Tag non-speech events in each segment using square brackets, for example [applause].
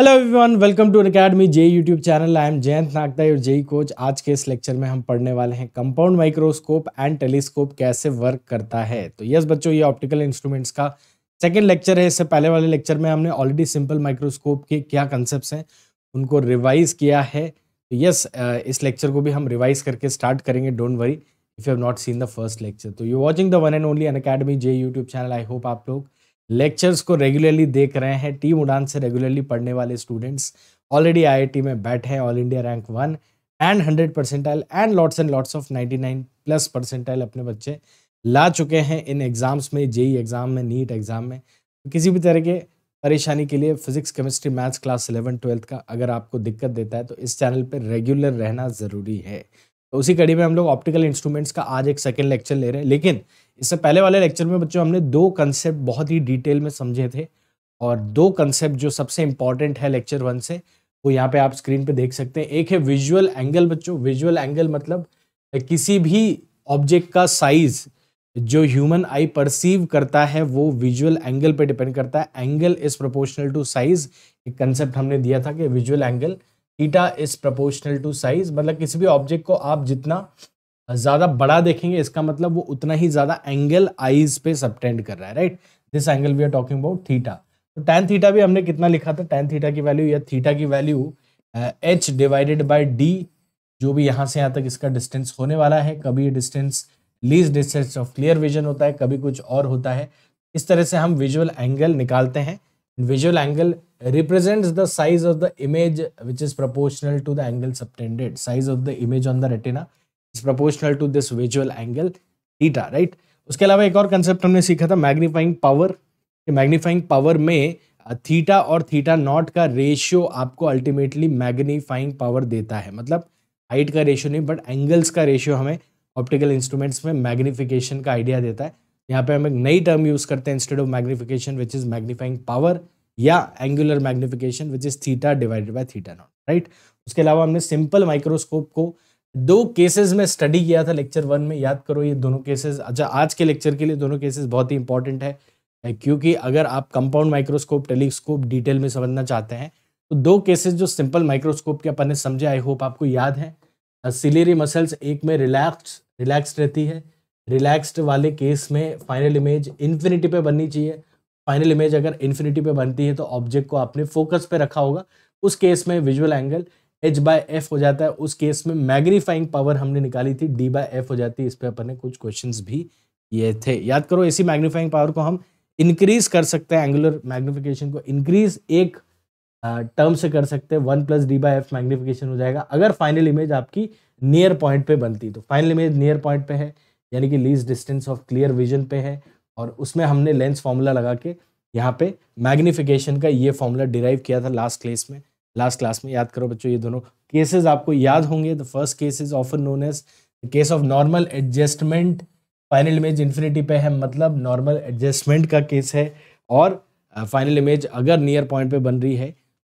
Hello everyone welcome to academy J YouTube channel I am Jayant Nagdai और JEE coach e आज के इस lecture में हम पढ़ने वाले हैं कंपाउंड माइक्रोस्कोप एंड टेलीस्कोप कैसे वर्क करता है तो यस बच्चों ये ऑप्टिकल इंस्ट्रूमेंट्स का सेकेंड लेक्चर है इससे पहले वाले लेक्चर में हमने ऑलरेडी सिंपल माइक्रोस्कोप के क्या कंसेप्ट हैं उनको रिवाइज किया है तो यस इस लेक्चर को भी हम रिवाइज करके स्टार्ट करेंगे don't worry if you have not seen the first lecture तो you watching the one and only Unacademy J YouTube channel I hope आप लोग लेक्चर्स को रेगुलरली देख रहे हैं टीम उड़ान से रेगुलरली पढ़ने वाले स्टूडेंट्स ऑलरेडी आई में बैठे हैं all India rank one and hundred percentile and lots and lots of ninety nine plus percentile अपने बच्चे ला चुके हैं इन एग्ज़ाम्स में जेई एग्ज़ाम में नीट एग्ज़ाम में तो किसी भी तरह के परेशानी के लिए physics chemistry maths class eleven twelfth का अगर आपको दिक्कत देता है तो इस चैनल पर रेगुलर रहना ज़रूरी है तो उसी कड़ी में हम लोग ऑप्टिकल इंस्ट्रूमेंट्स का आज एक सेकेंड लेक्चर ले रहे हैं लेकिन इससे पहले वाले लेक्चर में बच्चों हमने दो कंसेप्ट बहुत ही डिटेल में समझे थे और दो कंसेप्ट जो सबसे इंपॉर्टेंट है लेक्चर वन से वो यहाँ पे आप स्क्रीन पे देख सकते हैं एक है विजुअल एंगल बच्चों विजुअल एंगल मतलब किसी भी ऑब्जेक्ट का साइज जो ह्यूमन आई परसीव करता है वो विजुअल एंगल पे डिपेंड करता है angle is proportional to size एक कंसेप्ट हमने दिया था कि visual angle eta is proportional to size मतलब किसी भी ऑब्जेक्ट को आप जितना ज़्यादा बड़ा देखेंगे इसका मतलब वो उतना ही ज़्यादा एंगल आईज पे सबटेंड कर रहा है right this angle we are talking about theta तो टेन थीटा भी हमने कितना लिखा था टेन थीटा की वैल्यू या थीटा की value H divided by D जो भी यहाँ से यहाँ तक इसका डिस्टेंस होने वाला है कभी distance least distance of clear vision होता है कभी कुछ और होता है इस तरह से हम विजुअल एंगल निकालते हैं Visual angle represents the size of the image which is proportional to the angle subtended. Size of the image on the retina is proportional to this visual angle theta, right? उसके अलावा एक और concept हमने सीखा था magnifying power magnifying power में theta और theta naught का रेशियो आपको अल्टीमेटली मैग्नीफाइंग पावर देता है मतलब हाइट का रेशियो नहीं बट एंगल्स का रेशियो हमें ऑप्टिकल इंस्ट्रूमेंट्स में मैग्निफिकेशन का आइडिया देता है यहाँ पे हम एक नई टर्म यूज़ करते हैं instead of magnification which is magnifying power या angular magnification which is theta divided by theta naught right उसके अलावा हमने सिंपल माइक्रोस्कोप को दो केसेस में स्टडी किया था लेक्चर वन में याद करो ये दोनों केसेस अच्छा आज के लेक्चर के लिए दोनों केसेस बहुत ही इंपॉर्टेंट है क्योंकि अगर आप कंपाउंड माइक्रोस्कोप टेलीस्कोप डिटेल में समझना चाहते हैं तो दो केसेस जो सिंपल माइक्रोस्कोप के अपन ने समझे आई होप आपको याद है सिलेरी मसल्स एक में रिलैक्स रिलैक्स रहती है रिलैक्स्ड वाले केस में फाइनल इमेज इन्फिनिटी पे बननी चाहिए फाइनल इमेज अगर इन्फिनिटी पे बनती है तो ऑब्जेक्ट को आपने फोकस पे रखा होगा उस केस में visual angle H by F हो जाता है उस केस में मैग्नीफाइंग पावर हमने निकाली थी डी बाय एफ हो जाती है इस पर अपन ने कुछ क्वेश्चन भी किए थे याद करो इसी मैग्नीफाइंग पावर को हम इंक्रीज कर सकते हैं एंगुलर मैग्नीफिकेशन को इंक्रीज एक टर्म से कर सकते हैं one plus D by F magnification हो जाएगा अगर फाइनल इमेज आपकी नियर पॉइंट पे बनती तो फाइनल इमेज नियर पॉइंट पे है यानी कि least distance of clear vision पे है और उसमें हमने लेंस फार्मूला लगा के यहाँ पे मैग्निफिकेशन का ये फार्मूला डिराइव किया था लास्ट क्लेस में लास्ट क्लास में याद करो बच्चों ये दोनों केसेस आपको याद होंगे the first case is often known as case of normal adjustment final image infinity पे है मतलब नॉर्मल एडजस्टमेंट का केस है और फाइनल uh, इमेज अगर नियर पॉइंट पे बन रही है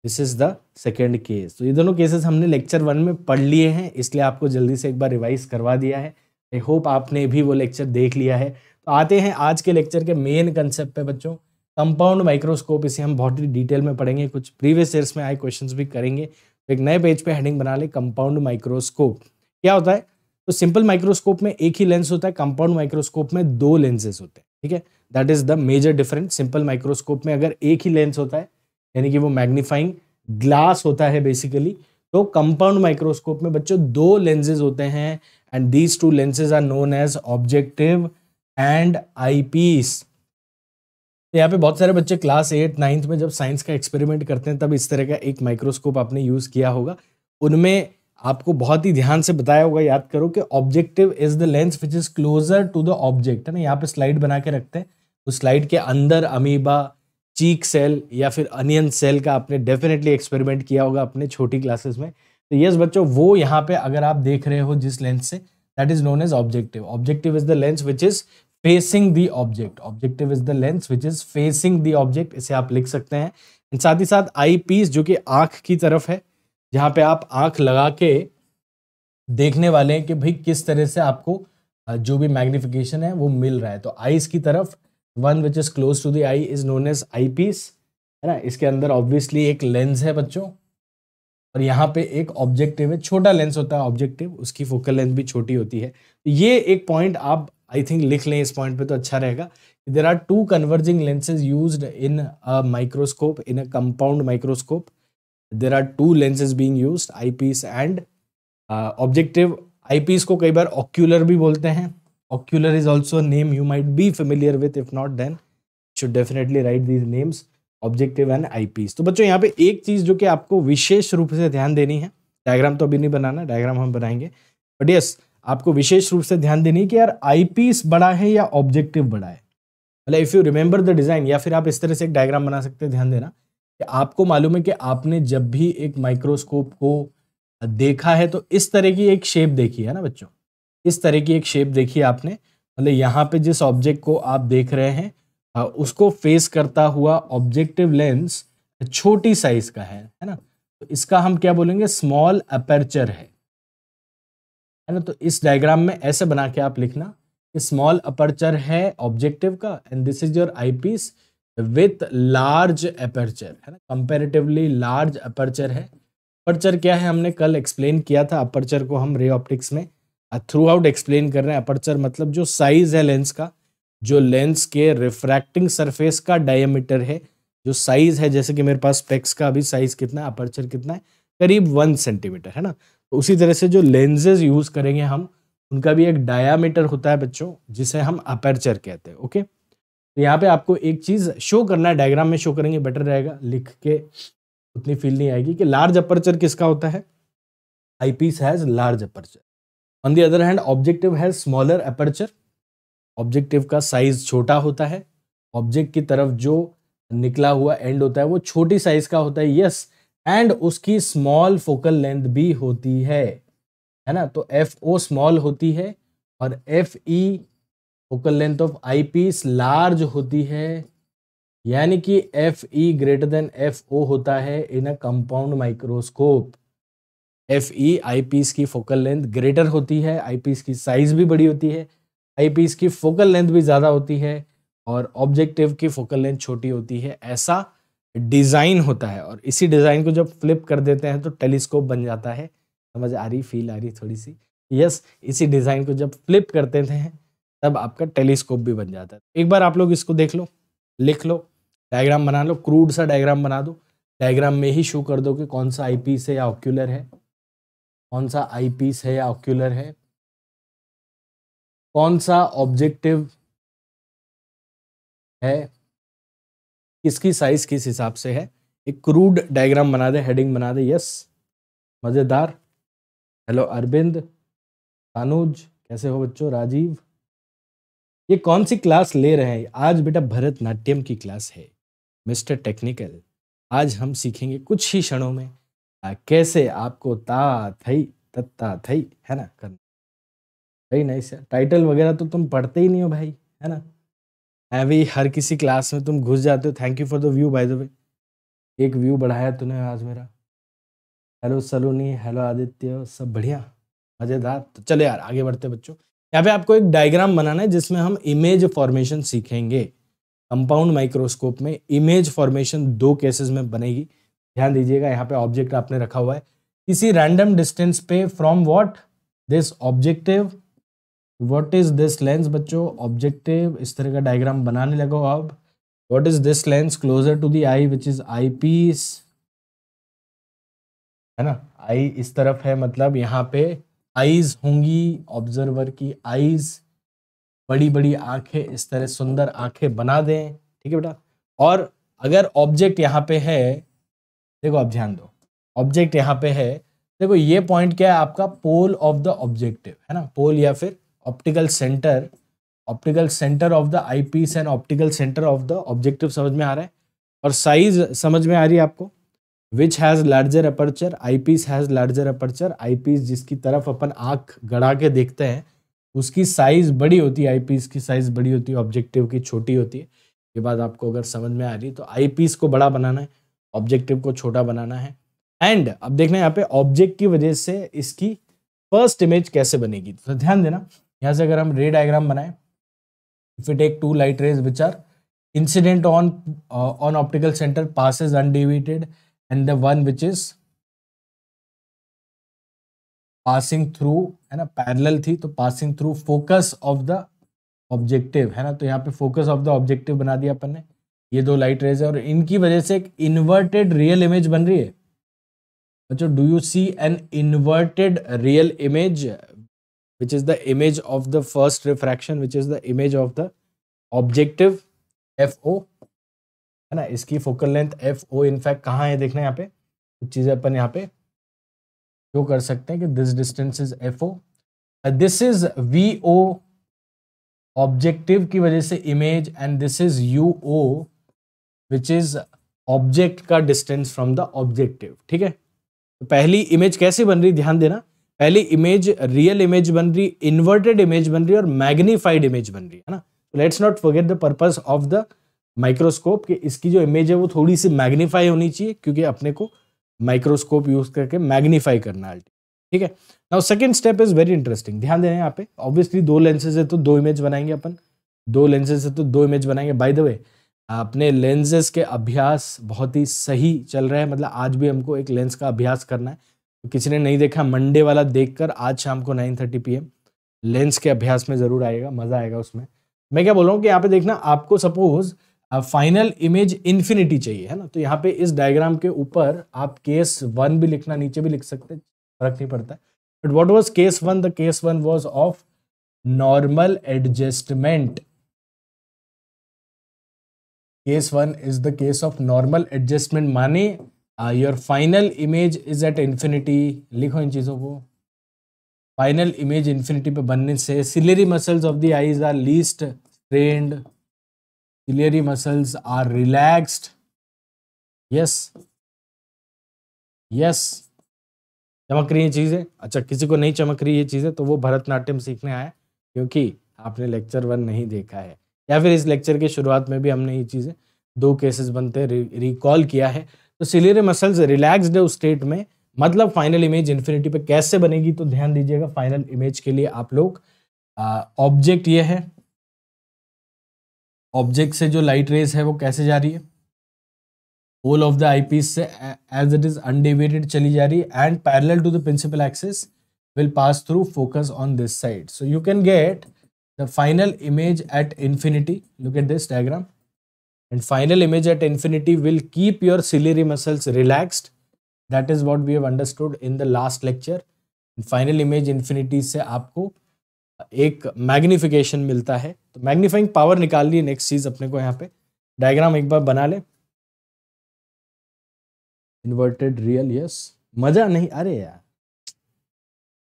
this is the second case तो ये दोनों केसेस हमने लेक्चर वन में पढ़ लिए हैं इसलिए आपको जल्दी से एक बार रिवाइज करवा दिया है आई होप आपने भी वो लेक्चर देख लिया है तो आते हैं आज के लेक्चर के मेन कंसेप्ट पे बच्चों कंपाउंड माइक्रोस्कोप इसे हम बहुत ही डिटेल में पढ़ेंगे कुछ प्रीवियस ईयर्स में आए क्वेश्चन भी करेंगे तो एक नए पेज पे हेडिंग बना ले कंपाउंड माइक्रोस्कोप क्या होता है तो सिंपल माइक्रोस्कोप में एक ही लेंस होता है कंपाउंड माइक्रोस्कोप में दो लेंसेज होते हैं ठीक है that is the major difference simple microscope में अगर एक ही लेंस होता है यानी कि वो मैग्नीफाइंग ग्लास होता है बेसिकली तो कंपाउंड माइक्रोस्कोप में बच्चों दो लेंसेज होते हैं and these two lenses are known as objective and eyepiece यहाँ पे बहुत सारे बच्चे क्लास एट नाइन्थ में जब साइंस का एक्सपेरिमेंट करते हैं तब इस तरह का एक माइक्रोस्कोप आपने यूज़ किया होगा उनमें आपको बहुत ही ध्यान से बताया होगा याद करो कि objective is the lens which is closer to the object है ना यहाँ पे स्लाइड बना के रखते हैं उस स्लाइड के अंदर अमीबा चीक सेल या फिर अनियन सेल का आपने डेफिनेटली एक्सपेरिमेंट किया होगा अपने छोटी क्लासेस में तो यस बच्चों वो यहाँ पे अगर आप देख रहे हो जिस लेंस से that is known as objective objective is the lens which is facing the object objective is the lens which is facing the object इसे आप लिख सकते हैं साथ ही साथ आई पीस जो कि आंख की तरफ है जहाँ पे आप आंख लगा के देखने वाले हैं कि भाई किस तरह से आपको जो भी मैग्निफिकेशन है वो मिल रहा है तो आईज की तरफ one which is close to the eye is known as eyepiece है ना इसके अंदर ऑब्वियसली एक लेंस है बच्चों और यहाँ पे एक ऑब्जेक्टिव है छोटा लेंस होता है ऑब्जेक्टिव उसकी फोकल लेंथ भी छोटी होती है तो ये एक पॉइंट आप आई थिंक लिख लें इस पॉइंट पे तो अच्छा रहेगा there are two converging lenses use in a microscope in a compound microscope there are two lenses being use eyepiece and objective eyepiece को कई बार ऑक्यूलर भी बोलते हैं ocular is also name you might be familiar with if not then should definitely write these names objective and eyepiece तो बच्चों यहाँ पे एक चीज़ जो कि आपको विशेष रूप से ध्यान देनी है डायग्राम तो अभी नहीं बनाना डायग्राम हम बनाएंगे बट यस आपको विशेष रूप से ध्यान देनी है कि यार आईपीस बड़ा है या ऑब्जेक्टिव बड़ा है मतलब if you remember the design या फिर आप इस तरह से एक डायग्राम बना सकते हैं ध्यान देना कि आपको मालूम है कि आपने जब भी एक माइक्रोस्कोप को देखा है तो इस तरह की एक शेप देखी है ना बच्चों इस तरह की एक शेप देखी है आपने मतलब यहाँ पे जिस ऑब्जेक्ट को आप देख रहे हैं उसको फेस करता हुआ ऑब्जेक्टिव लेंस छोटी साइज का है है ना तो इसका हम क्या बोलेंगे स्मॉल अपर्चर है है ना तो इस डायग्राम में ऐसे बना के आप लिखना कि स्मॉल अपर्चर है ऑब्जेक्टिव का and this is your eyepiece with large aperture है ना कंपेरेटिवली लार्ज अपर्चर है अपर्चर क्या है हमने कल एक्सप्लेन किया था अपर्चर को हम रे ऑप्टिक्स में थ्रू आउट एक्सप्लेन कर रहे हैं अपर्चर मतलब जो साइज है लेंस का जो लेंस के रिफ्रैक्टिंग सरफेस का डायमीटर है जो साइज है जैसे कि मेरे पास स्पेक्स का अभी साइज कितना है अपर्चर कितना है करीब वन सेंटीमीटर है ना तो उसी तरह से जो लेंजेज यूज करेंगे हम उनका भी एक डायामीटर होता है बच्चों जिसे हम अपर्चर कहते हैं ओके तो यहाँ पे आपको एक चीज शो करना है डायग्राम में शो करेंगे बेटर रहेगा लिख के उतनी फील नहीं आएगी कि लार्ज अपर्चर किसका होता है आई eyepiece has large aperture on the other hand objective has smaller aperture objective का साइज छोटा होता है ऑब्जेक्ट की तरफ जो निकला हुआ एंड होता है वो छोटी साइज का होता है यस एंड उसकी स्मॉल फोकल लेंथ भी होती है है ना तो एफ ओ स्मॉल होती है और F E focal length of I eyepiece large होती है यानी कि F E greater than F O होता है in a compound microscope F E I piece की फोकल लेंथ ग्रेटर होती है आई पीस की साइज भी बड़ी होती है आईपीस की फोकल लेंथ भी ज़्यादा होती है और ऑब्जेक्टिव की फोकल लेंथ छोटी होती है ऐसा डिज़ाइन होता है और इसी डिज़ाइन को जब फ्लिप कर देते हैं तो टेलीस्कोप बन जाता है समझ आ रही फील आ रही थोड़ी सी यस इसी डिज़ाइन को जब फ्लिप करते थे तब आपका टेलीस्कोप भी बन जाता है एक बार आप लोग इसको देख लो लिख लो डायग्राम बना लो क्रूड सा डायग्राम बना दो डायग्राम में ही शो कर दो कि कौन सा आईपीस है या ऑक्यूलर है कौन सा आईपीस है या ऑक्यूलर है कौन सा ऑब्जेक्टिव है किसकी साइज किस हिसाब से है एक क्रूड डायग्राम बना दे हेडिंग बना दे यस मज़ेदार हेलो अरविंद तानुज कैसे हो बच्चों राजीव ये कौन सी क्लास ले रहे हैं आज बेटा भरतनाट्यम की क्लास है मिस्टर टेक्निकल आज हम सीखेंगे कुछ ही क्षणों में आ, कैसे आपको ता थई तत्ता थई है ना करना वेरी नाइस सर टाइटल वगैरह तो तुम पढ़ते ही नहीं हो भाई है ना अभी हर किसी क्लास में तुम घुस जाते हो thank you for the view by the way एक व्यू बढ़ाया तूने आज मेरा हेलो सलोनी हेलो आदित्य सब बढ़िया मज़ेदार तो चले यार आगे बढ़ते बच्चों यहाँ पे आपको एक डायग्राम बनाना है जिसमें हम इमेज फॉर्मेशन सीखेंगे कंपाउंड माइक्रोस्कोप में इमेज फॉर्मेशन दो केसेस में बनेगी ध्यान दीजिएगा यहाँ पे ऑब्जेक्ट आपने रखा हुआ है किसी रैंडम डिस्टेंस पे from what this objective what is this lens बच्चों ऑब्जेक्टिव इस तरह का डायग्राम बनाने लगो अब what is this lens closer to the eye which is eyepiece है ना आई इस तरफ है मतलब यहाँ पे आईज होंगी ऑब्जर्वर की आईज बड़ी बड़ी आंखें इस तरह सुंदर आंखें बना दें ठीक है बेटा और अगर ऑब्जेक्ट यहाँ पे है देखो आप ध्यान दो ऑब्जेक्ट यहाँ पे है देखो ये पॉइंट क्या है आपका पोल ऑफ द ऑब्जेक्टिव है ना पोल या फिर optical centre optical centre of the I eyepiece and optical centre of the objective समझ में आ रहा है और साइज समझ में आ रही है आपको which has larger aperture eyepiece has larger aperture eyepiece जिसकी तरफ अपन आँख गड़ा के देखते हैं उसकी साइज़ बड़ी होती है आई पीस की साइज़ बड़ी होती है ऑब्जेक्टिव की छोटी होती है ये बात आपको अगर समझ में आ रही तो आई पीस को बड़ा बनाना है ऑब्जेक्टिव को छोटा बनाना है एंड अब देखना यहाँ पे ऑब्जेक्ट की वजह से इसकी फर्स्ट इमेज कैसे बनेगी तो ध्यान देना यहाँ से अगर हम रे डायग्राम बनाएं if you take two light rays which are incident on on optical centre passes undeviated and the one which is passing through है ना पैरल थी तो passing through focus of the objective है ना तो यहाँ पे फोकस ऑफ द ऑब्जेक्टिव बना दिया अपन ने ये दो लाइट रेज है और इनकी वजह से एक इन्वर्टेड रियल इमेज बन रही है अच्छा do you see an inverted real image which is the image of the first refraction which is the image of the objective F O है ना इसकी focal length F O in fact कहाँ है देखना यहाँ पे कुछ चीज़ें अपन यहाँ पे जो कर सकते हैं कि this distance is F O this is V O objective की वजह से image and this is U O which is object का डिस्टेंस फ्रॉम द ऑब्जेक्टिव ठीक है तो पहली इमेज कैसे बन रही ध्यान देना पहली इमेज रियल इमेज बन रही इन्वर्टेड इमेज बन रही और मैग्नीफाइड इमेज बन रही है ना let's not forget the purpose of the microscope कि इसकी जो इमेज है वो थोड़ी सी मैग्नीफाई होनी चाहिए क्योंकि अपने को माइक्रोस्कोप यूज करके मैग्नीफाई करना ठीक है now second step is very interesting ध्यान देना यहाँ पे ऑब्वियसली दो लेंसेज है तो दो इमेज बनाएंगे अपन दो लेंसेज है तो दो इमेज बनाएंगे बाय द वे अपने लेंसेज के अभ्यास बहुत ही सही चल रहे हैं मतलब आज भी हमको एक लेंस का अभ्यास करना है किसी ने नहीं देखा मंडे वाला देखकर आज शाम को नाइन थर्टी पी लेंस के अभ्यास में ज़रूर आएगा मज़ा आएगा उसमें मैं क्या बोल रहा हूँ कि यहाँ पे देखना आपको सपोज फाइनल इमेज इन्फिनिटी चाहिए है ना तो यहाँ पे इस डायग्राम के ऊपर आप केस वन भी लिखना नीचे भी लिख सकते फर्क नहीं पड़ता but what was case one the case one was of normal adjustment case one is the case of normal adjustment माने your final image is at infinity लिखो इन चीज़ों को फाइनल इमेज इन्फिनिटी पे बनने से ciliary muscles of the eyes are least strained ciliary muscles are relaxed yes yes चमक रही है चीज़ें अच्छा किसी को नहीं चमक रही ये चीज़ें तो वो भरतनाट्यम सीखने आए क्योंकि आपने लेक्चर वन नहीं देखा है या फिर इस लेक्चर के शुरुआत में भी हमने ये चीज़ें दो केसेस बनते रिकॉल किया है तो सिलियर मसल्स रिलैक्सड है उस स्टेट में मतलब फाइनल इमेज इन्फिनिटी पे कैसे बनेगी तो ध्यान दीजिएगा फाइनल इमेज के लिए आप लोग ऑब्जेक्ट ये है ऑब्जेक्ट से जो लाइट रेज है वो कैसे जा रही है होल ऑफ द आईपीस से एज इट इज अनडिवेटेड चली जा रही है and parallel to the principal axis will pass through focus on this side so you can get the final image at infinity look at this diagram and final image at infinity will keep your ciliary muscles relaxed that is what we have understood in the last lecture in final image infinity se aapko ek magnification milta hai to magnifying power nikal liye next cheez apne ko yahan pe diagram ek bar bana le inverted real yes maza nahi are yaar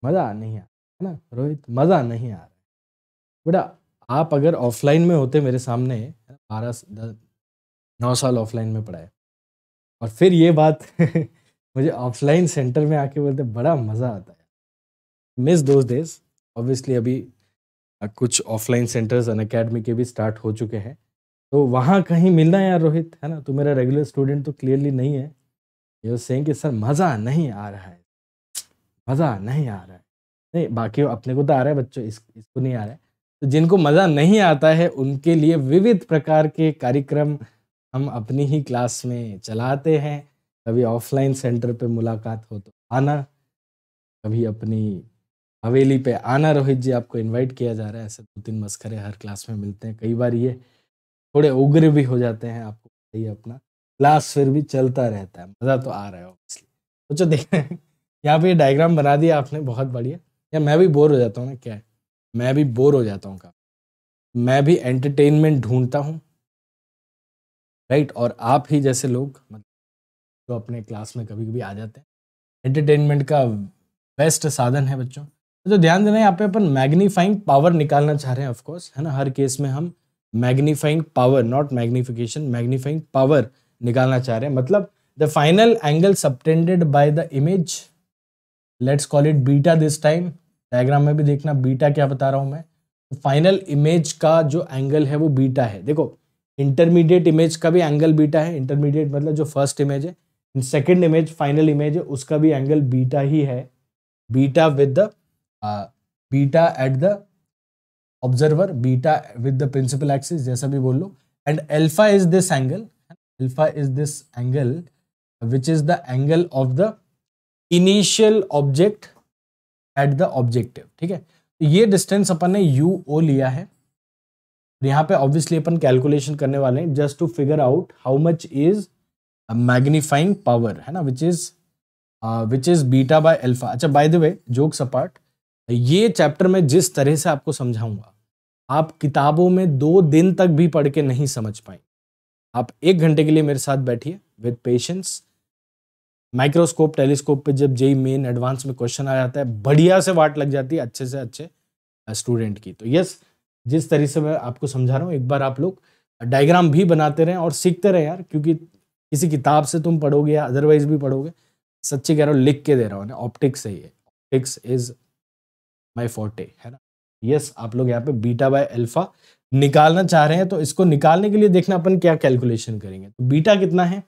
maza nahi आ na rohit maza nahi aa raha beta आप अगर offline में होते मेरे सामने बारह नौ साल offline में पढ़ाए और फिर ये बात [laughs] मुझे ऑफलाइन सेंटर में आके बोलते बड़ा मज़ा आता है मिस दोज डेज ऑब्वियसली अभी कुछ ऑफलाइन सेंटर्स अन अकेडमी के भी स्टार्ट हो चुके हैं तो वहाँ कहीं मिलना यार रोहित है ना तू मेरा रेगुलर स्टूडेंट तो क्लियरली नहीं है ये सेंग कि सर मज़ा नहीं आ रहा है मज़ा नहीं आ रहा है नहीं बाकी अपने को तो आ रहा है बच्चों इस, इसको नहीं आ रहा है तो जिनको मज़ा नहीं आता है उनके लिए विविध प्रकार के कार्यक्रम हम अपनी ही क्लास में चलाते हैं कभी ऑफलाइन सेंटर पे मुलाकात हो तो आना कभी अपनी हवेली पे आना रोहित जी आपको इनवाइट किया जा रहा है ऐसे दो तीन मस्करे हर क्लास में मिलते हैं कई बार ये थोड़े उग्र भी हो जाते हैं आपको सही अपना क्लास फिर भी चलता रहता है मज़ा तो आ रहा है ऑब्वियसली तो चलो देख रहे यहाँ पे डायग्राम बना दिया आपने बहुत बढ़िया या मैं भी बोर हो जाता हूँ ना क्या है मैं भी बोर हो जाता हूँ काफ़ी मैं भी एंटरटेनमेंट ढूंढता हूँ राइट और आप ही जैसे लोग मतलब जो अपने क्लास में कभी कभी आ जाते हैं एंटरटेनमेंट का बेस्ट साधन है बच्चों तो ध्यान देना यहाँ पे अपन मैग्नीफाइंग पावर निकालना चाह रहे हैं ऑफकोर्स है ना हर केस में हम magnifying power not magnification magnifying power निकालना चाह रहे हैं मतलब the final angle subtended by the image let's call it beta this time diagram में भी देखना बीटा क्या बता रहा हूँ मैं फाइनल इमेज का जो एंगल है वो बीटा है देखो इंटरमीडिएट इमेज का भी एंगल बीटा है इंटरमीडिएट मतलब जो फर्स्ट इमेज है सेकेंड इमेज फाइनल इमेज है उसका भी एंगल बीटा ही है beta with the beta at the observer beta with the principal axis जैसा भी बोल लो and alpha is this angle alpha is this angle which is the angle of the initial object at the objective ठीक है तो ये distance अपन ने you ओ लिया है तो यहाँ पे ऑब्वियसली अपन कैलकुलेशन करने वाले हैं just to figure out how much is magnifying power है ना which is which is beta by alpha अच्छा by the way jokes apart ये चैप्टर में जिस तरह से आपको समझाऊंगा आप किताबों में दो दिन तक भी पढ़ के नहीं समझ पाएंगे आप एक घंटे के लिए मेरे साथ बैठिए विद पेशेंस माइक्रोस्कोप टेलीस्कोप पे जब जेई मेन एडवांस में क्वेश्चन आ जाता है बढ़िया से वाट लग जाती है अच्छे से अच्छे स्टूडेंट की तो यस जिस तरीके से मैं आपको समझा रहा हूँ एक बार आप लोग डायग्राम भी बनाते रहें और सीखते रहें यार क्योंकि किसी किताब से तुम पढ़ोगे या अदरवाइज भी पढ़ोगे सच्ची कह रहा हूँ लिख के दे रहा हूँ ना ऑप्टिक्स है ऑप्टिक्स इज माई फोर्टे है ना यस yes, आप लोग यहाँ पे बीटा बाय अल्फा निकालना चाह रहे हैं तो इसको निकालने के लिए देखना अपन क्या कैलकुलेशन करेंगे तो बीटा कितना है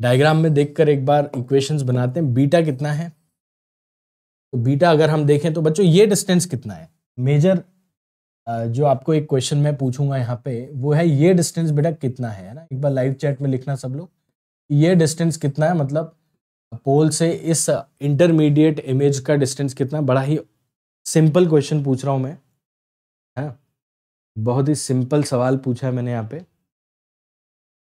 डायग्राम में देखकर एक बार इक्वेशंस बनाते हैं बीटा कितना है तो बीटा अगर हम देखें तो बच्चों ये डिस्टेंस कितना है मेजर जो आपको एक क्वेश्चन मैं पूछूंगा यहाँ पे वो है ये डिस्टेंस बेटा कितना है ना एक बार लाइव चैट में लिखना सब लोग ये डिस्टेंस कितना है मतलब पोल से इस इंटरमीडिएट इमेज का डिस्टेंस कितना बड़ा ही सिंपल क्वेश्चन पूछ रहा हूँ मैं है बहुत ही सिंपल सवाल पूछा है मैंने यहाँ पे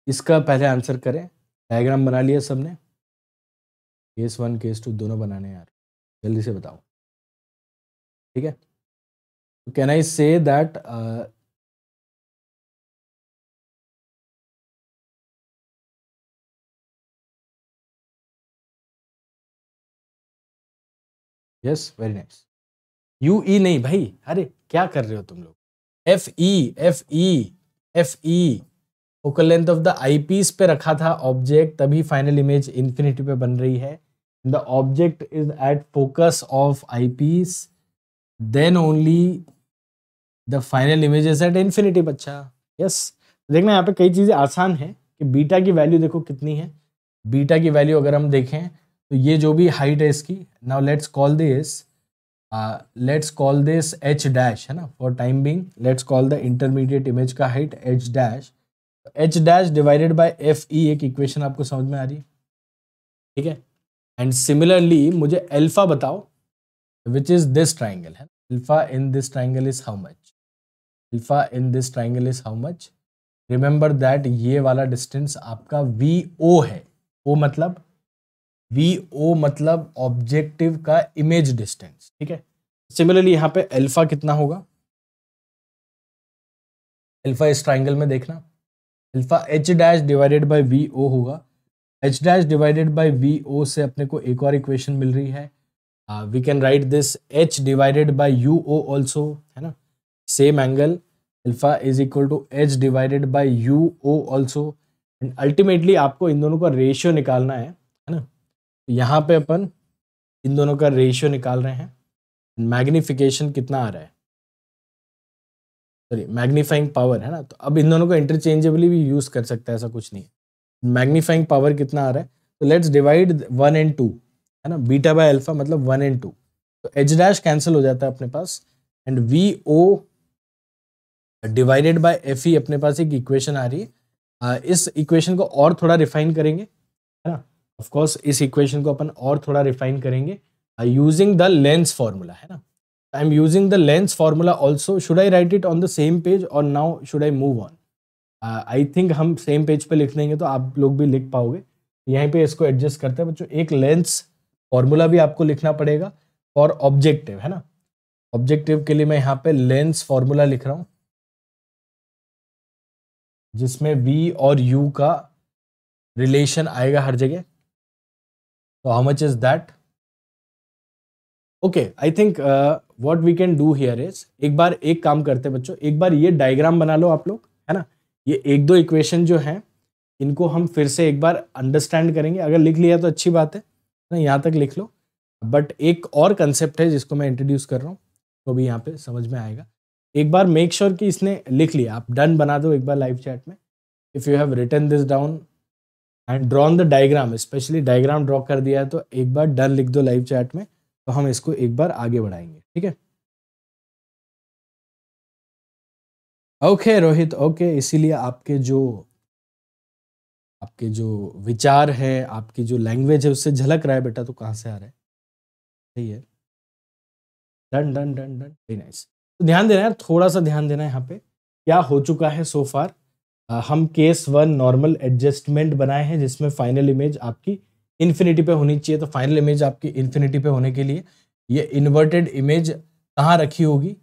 इसका पहले आंसर करें डायग्राम बना लिया सबने केस वन केस टू दोनों बनाने यार जल्दी से बताओ ठीक है can I say that yes very nice U E नहीं भाई अरे क्या कर रहे हो तुम लोग F E F E F E focal length of the eyepiece पे रखा था ऑब्जेक्ट तभी फाइनल इमेज इंफिनिटी पे बन रही है the object is at focus of I eyepiece then only the final image is at infinity बच्चा yes देखना यहाँ पे कई चीज़ें आसान है कि बीटा की वैल्यू देखो कितनी है बीटा की वैल्यू अगर हम देखें तो ये जो भी हाइट है इसकी now let's call this let's call this H dash है ना for time being let's call the intermediate image का height H dash H dash divided by F E एक इक्वेशन आपको समझ में आ रही है ठीक है एंड सिमिलरली मुझे एल्फा बताओ विच इज दिस ट्राइंगल है alpha in this triangle is how much alpha in this triangle is how much remember that ये वाला डिस्टेंस आपका वी ओ है ओ मतलब वी ओ मतलब ऑब्जेक्टिव का इमेज डिस्टेंस ठीक है सिमिलरली यहाँ पे अल्फा कितना होगा अल्फा इस ट्राइंगल में देखना alpha h dash divided by v o होगा h dash divided by v o से अपने को एक और इक्वेशन मिल रही है we can write this h divided by u o also है ना same angle alpha is equal to h divided by u o also and ultimately आपको इन दोनों का रेशियो निकालना है है ना तो यहाँ पे अपन इन दोनों का रेशियो निकाल रहे हैं मैग्निफिकेशन कितना आ रहा है सॉरी मैग्नीफाइंग पावर है ना तो अब इन दोनों को इंटरचेंजेबली भी यूज़ कर सकता है ऐसा कुछ नहीं है मैग्नीफाइंग पावर कितना आ रहा है तो let's divide one and two है ना बीटा बाय अल्फा मतलब वन एंड टू तो एच डैश कैंसिल हो जाता है अपने पास and v o divided by F e अपने पास एक इक्वेशन आ रही है इस इक्वेशन को और थोड़ा रिफाइन करेंगे है ना कोर्स इस इक्वेशन को अपन और थोड़ा रिफाइन करेंगे यूजिंग द लेंस फॉर्मूला है ना I am using the lens formula also should I write it on the same page और now should I move on I think हम सेम पेज पे लिख देंगे तो आप लोग भी लिख पाओगे यहीं पे इसको एडजस्ट करते हैं बच्चों एक लेंस फॉर्मूला भी आपको लिखना पड़ेगा फॉर ऑब्जेक्टिव है ना ऑब्जेक्टिव के लिए मैं यहाँ पे लेंस फॉर्मूला लिख रहा हूँ जिसमें वी और यू का रिलेशन आएगा हर जगह तो how much is that okay I think what we can do here is एक बार एक काम करते बच्चों एक बार ये डायग्राम बना लो आप लोग है ना ये एक दो इक्वेशन जो हैं इनको हम फिर से एक बार अंडरस्टैंड करेंगे अगर लिख लिया तो अच्छी बात है ना यहाँ तक लिख लो बट एक और कंसेप्ट है जिसको मैं इंट्रोड्यूस कर रहा हूँ तो भी यहाँ पे समझ में आएगा एक बार मेक श्योर sure कि इसने लिख लिया आप डन बना दो एक बार लाइव चैट में if you have written this down and drawn the diagram specially diagram draw कर दिया है तो एक बार डन लिख दो लाइव चैट में तो हम इसको एक बार आगे बढ़ाएंगे ठीक है ओके रोहित ओके इसीलिए आपके जो आपके जो विचार है आपकी जो लैंग्वेज है उससे झलक रहा है बेटा तो कहाँ से आ रहा है सही है done done done done very nice तो ध्यान देना है थोड़ा सा ध्यान देना है यहाँ पे क्या हो चुका है सो फार हम केस वन नॉर्मल एडजस्टमेंट बनाए हैं जिसमें फाइनल इमेज आपकी इन्फिनिटी पे होनी चाहिए तो फाइनल इमेज आपकी इन्फिनिटी पे होने के लिए ये इन्वर्टेड इमेज कहाँ रखी होगी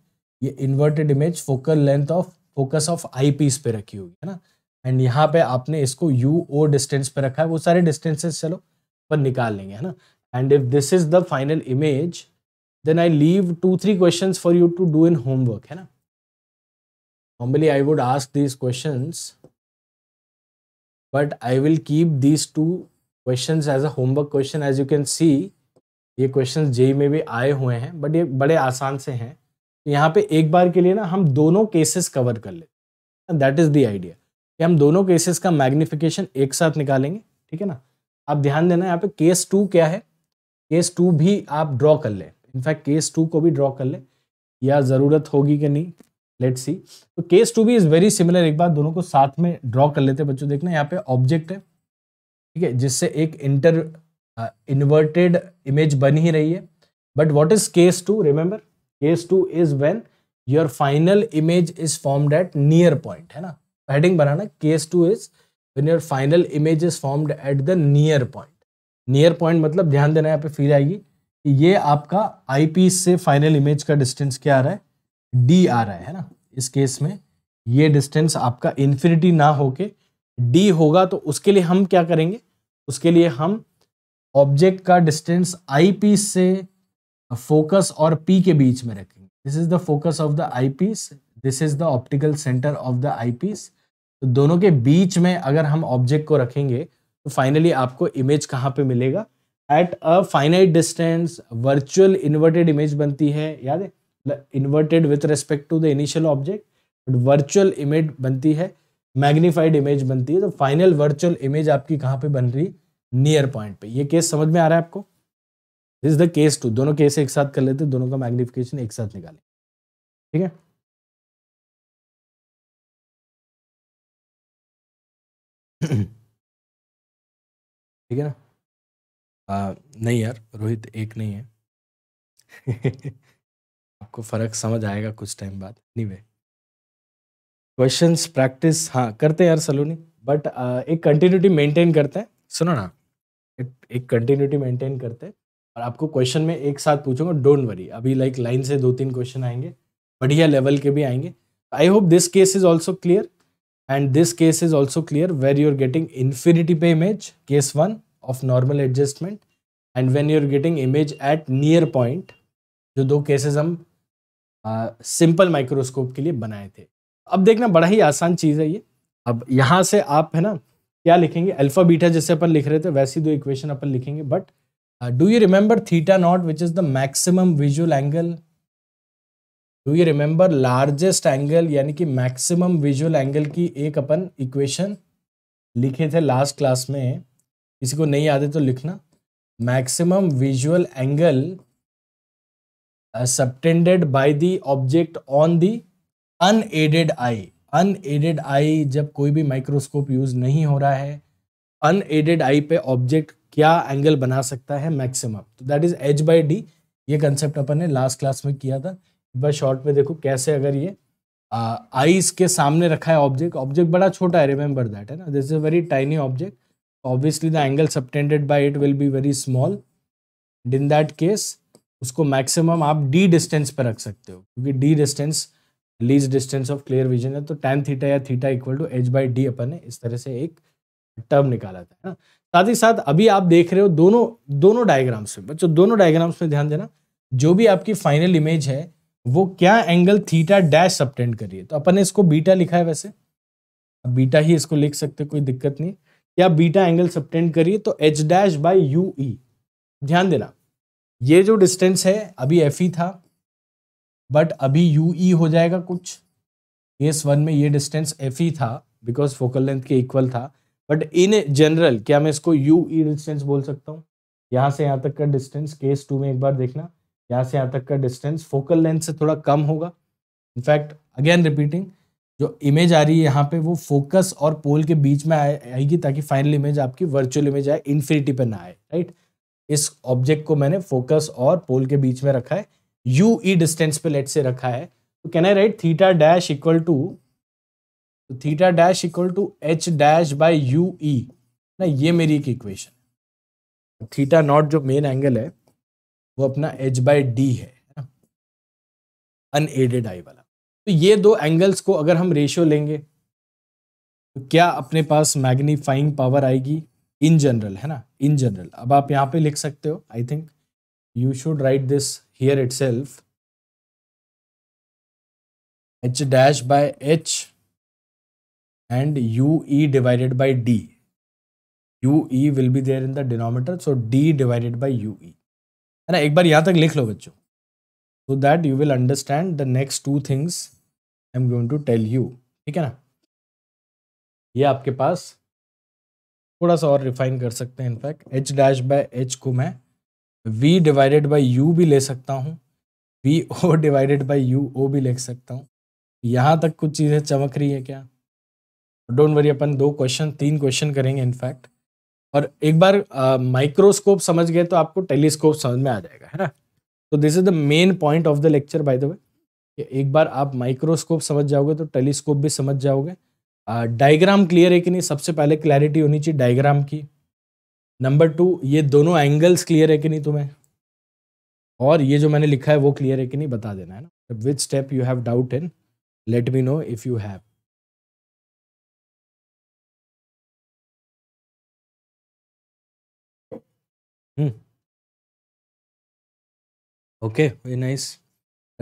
ये inverted image focal length of focus of I piece पे रखी होगी है ना एंड यहाँ पे आपने इसको यू ओ डिस्टेंस पे रखा है वो सारे डिस्टेंसेस चलो पर निकाल लेंगे है ना and if this is the final image then I leave two three question for you to do in homework है ना normally I would ask these question but I will keep these two question as a homework question as you can see ये question जे में भी आए हुए हैं but ये बड़े आसान से हैं तो यहाँ पे एक बार के लिए ना हम दोनों केसेस कवर कर लेते हैं दैट इज द आइडिया कि हम दोनों केसेस का मैग्निफिकेशन एक साथ निकालेंगे ठीक है ना आप ध्यान देना यहाँ पे केस टू क्या है केस टू भी आप ड्रॉ कर लें इनफैक्ट केस टू को भी ड्रॉ कर ले या ज़रूरत होगी कि नहीं लेट सी तो केस टू भी इज़ वेरी सिमिलर एक बार दोनों को साथ में ड्रॉ कर लेते हैं बच्चों देखना यहाँ पे ऑब्जेक्ट है ठीक है जिससे एक इंटर इन्वर्टेड इमेज बन ही रही है but what is case two remember case two is when your final image is formed at near point है ना हेडिंग बनाना case two is when your final image is formed at the near point near point मतलब ध्यान देना यहाँ पे feel आएगी ये आपका आईपीस से फाइनल इमेज का डिस्टेंस क्या आ रहा है डी आ रहा है ना इस केस में ये डिस्टेंस आपका इन्फिनिटी ना होके डी होगा तो उसके लिए हम क्या करेंगे उसके लिए हम ऑब्जेक्ट का डिस्टेंस आईपीस से फोकस और पी के बीच में रखेंगे this is the focus of the eyepiece this is the optical centre of the eyepiece तो दोनों के बीच में अगर हम ऑब्जेक्ट को रखेंगे तो फाइनली आपको इमेज कहाँ पे मिलेगा at a finite distance virtual inverted image बनती है याद है inverted with respect to the initial object but virtual image बनती है मैग्नीफाइड इमेज बनती है तो फाइनल वर्चुअल इमेज आपकी कहाँ पे बन रही नियर पॉइंट पे ये केस समझ में आ रहा है आपको this is the case two दोनों केस एक साथ कर लेते दोनों का मैग्निफिकेशन एक साथ निकाले ठीक है [clears throat] ठीक है ना आ, नहीं यार रोहित एक नहीं है [laughs] आपको फर्क समझ आएगा कुछ टाइम बाद एनी वे क्वेश्चन प्रैक्टिस हाँ करते हैं यार सलोनी बट एक कंटिन्यूटी मेंटेन करते हैं सुनो ना एक कंटिन्यूटी मेंटेन करते हैं और आपको क्वेश्चन में एक साथ पूछूंगा डोंट वरी अभी लाइक like लाइन से दो तीन क्वेश्चन आएंगे बढ़िया लेवल के भी आएंगे I hope this case is also clear and this case is also clear where you are getting infinity पे image case one of normal adjustment and when you're getting image at near point जो दो cases हम simple microscope के लिए बनाए थे अब देखना बड़ा ही आसान चीज़ है ये अब यहाँ से आप है ना क्या लिखेंगे अल्फा बीटा जैसे अपन लिख रहे थे वैसी दो इक्वेशन अपन लिखेंगे but do you remember theta naught which is the maximum visual angle do you remember largest angle यानी कि मैक्सिमम विजुअल एंगल की एक अपन इक्वेशन लिखे थे लास्ट क्लास में किसी को नहीं है तो लिखना maximum visual angle subtended by the object on the unaided eye unaided eye जब कोई भी माइक्रोस्कोप यूज नहीं हो रहा है अनएडेड आई पे ऑब्जेक्ट क्या एंगल बना सकता है मैक्सिमम तो that is h by D ये कंसेप्ट अपन ने लास्ट क्लास में किया था एक बार शॉर्ट में देखो कैसे अगर ये आईज uh, के सामने रखा है ऑब्जेक्ट ऑब्जेक्ट बड़ा छोटा है रिमेंबर दैट है ना this is very tiny object obviously the angle subtended by it will be very small and in that case उसको मैक्सिमम आप डी डिस्टेंस पर रख सकते हो क्योंकि d distance least distance of clear vision है तो टेन थीटा या theta equal to h by d अपन ने इस तरह से एक टर्म निकाला था है ना साथ ही साथ अभी आप देख रहे हो दोनों दोनों डायग्राम्स में बच्चों दोनों डायग्राम्स में ध्यान देना जो भी आपकी फाइनल इमेज है वो क्या एंगल थीटा डैश सबटेंड करिए तो अपन ने इसको बीटा लिखा है वैसे बीटा ही इसको लिख सकते कोई दिक्कत नहीं या बीटा एंगल सब्टेंड करिए तो h dash by u e ध्यान देना ये जो डिस्टेंस है अभी एफ ई था बट अभी यू ई हो जाएगा कुछ केस वन में ये डिस्टेंस एफ ई था बिकॉज फोकल लेंथ के इक्वल था बट इन जनरल क्या मैं इसको यू ई डिस्टेंस बोल सकता हूँ यहाँ से यहाँ तक का डिस्टेंस केस टू में एक बार देखना यहाँ से यहाँ तक का डिस्टेंस फोकल लेंथ से थोड़ा कम होगा इनफैक्ट अगेन रिपीटिंग जो इमेज आ रही है यहाँ पे वो फोकस और पोल के बीच में आएगी ताकि फाइनल इमेज आपकी वर्चुअल इमेज आए इन्फिनिटी पर ना आए राइट इस ऑब्जेक्ट को मैंने फोकस और पोल के बीच में रखा है यू ई डिस्टेंस पे लेट से रखा है तो can I write theta dash equal to तो theta dash equal to H dash by u e ना ये मेरी एक इक्वेशन है थीटा नॉट जो मेन एंगल है वो अपना एच बाई डी है अनएडेड आई वाला तो ये दो एंगल्स को अगर हम रेशियो लेंगे तो क्या अपने पास मैग्नीफाइंग पावर आएगी इन जनरल है ना इन जनरल अब आप यहाँ पे लिख सकते हो I think you should write this here itself h dash by h and you E divided by d u e will be there in the denominator so d divided by u ई है ना एक बार यहाँ तक लिख लो बच्चों so that you will understand the next two things I am going to tell you ठीक है ना ये आपके पास थोड़ा सा और रिफाइन कर सकते हैं in fact h dash by h को मैं वी डिवाइडेड बाई यू भी ले सकता हूँ v o divided by u o भी ले सकता हूँ यहाँ तक कुछ चीज़ें चमक रही है क्या डोंट वरी अपन दो क्वेश्चन तीन क्वेश्चन करेंगे इनफैक्ट और एक बार माइक्रोस्कोप समझ गए तो आपको टेलीस्कोप समझ में आ जाएगा है ना तो this is the main point of the lecture by the way एक बार आप माइक्रोस्कोप समझ जाओगे तो टेलीस्कोप भी समझ जाओगे डायग्राम क्लियर है कि नहीं सबसे पहले क्लैरिटी होनी चाहिए डायग्राम की नंबर टू ये दोनों एंगल्स क्लियर है कि नहीं तुम्हें और ये जो मैंने लिखा है वो क्लियर है कि नहीं बता देना है ना which step you have doubt in let me know if you have hmm okay very nice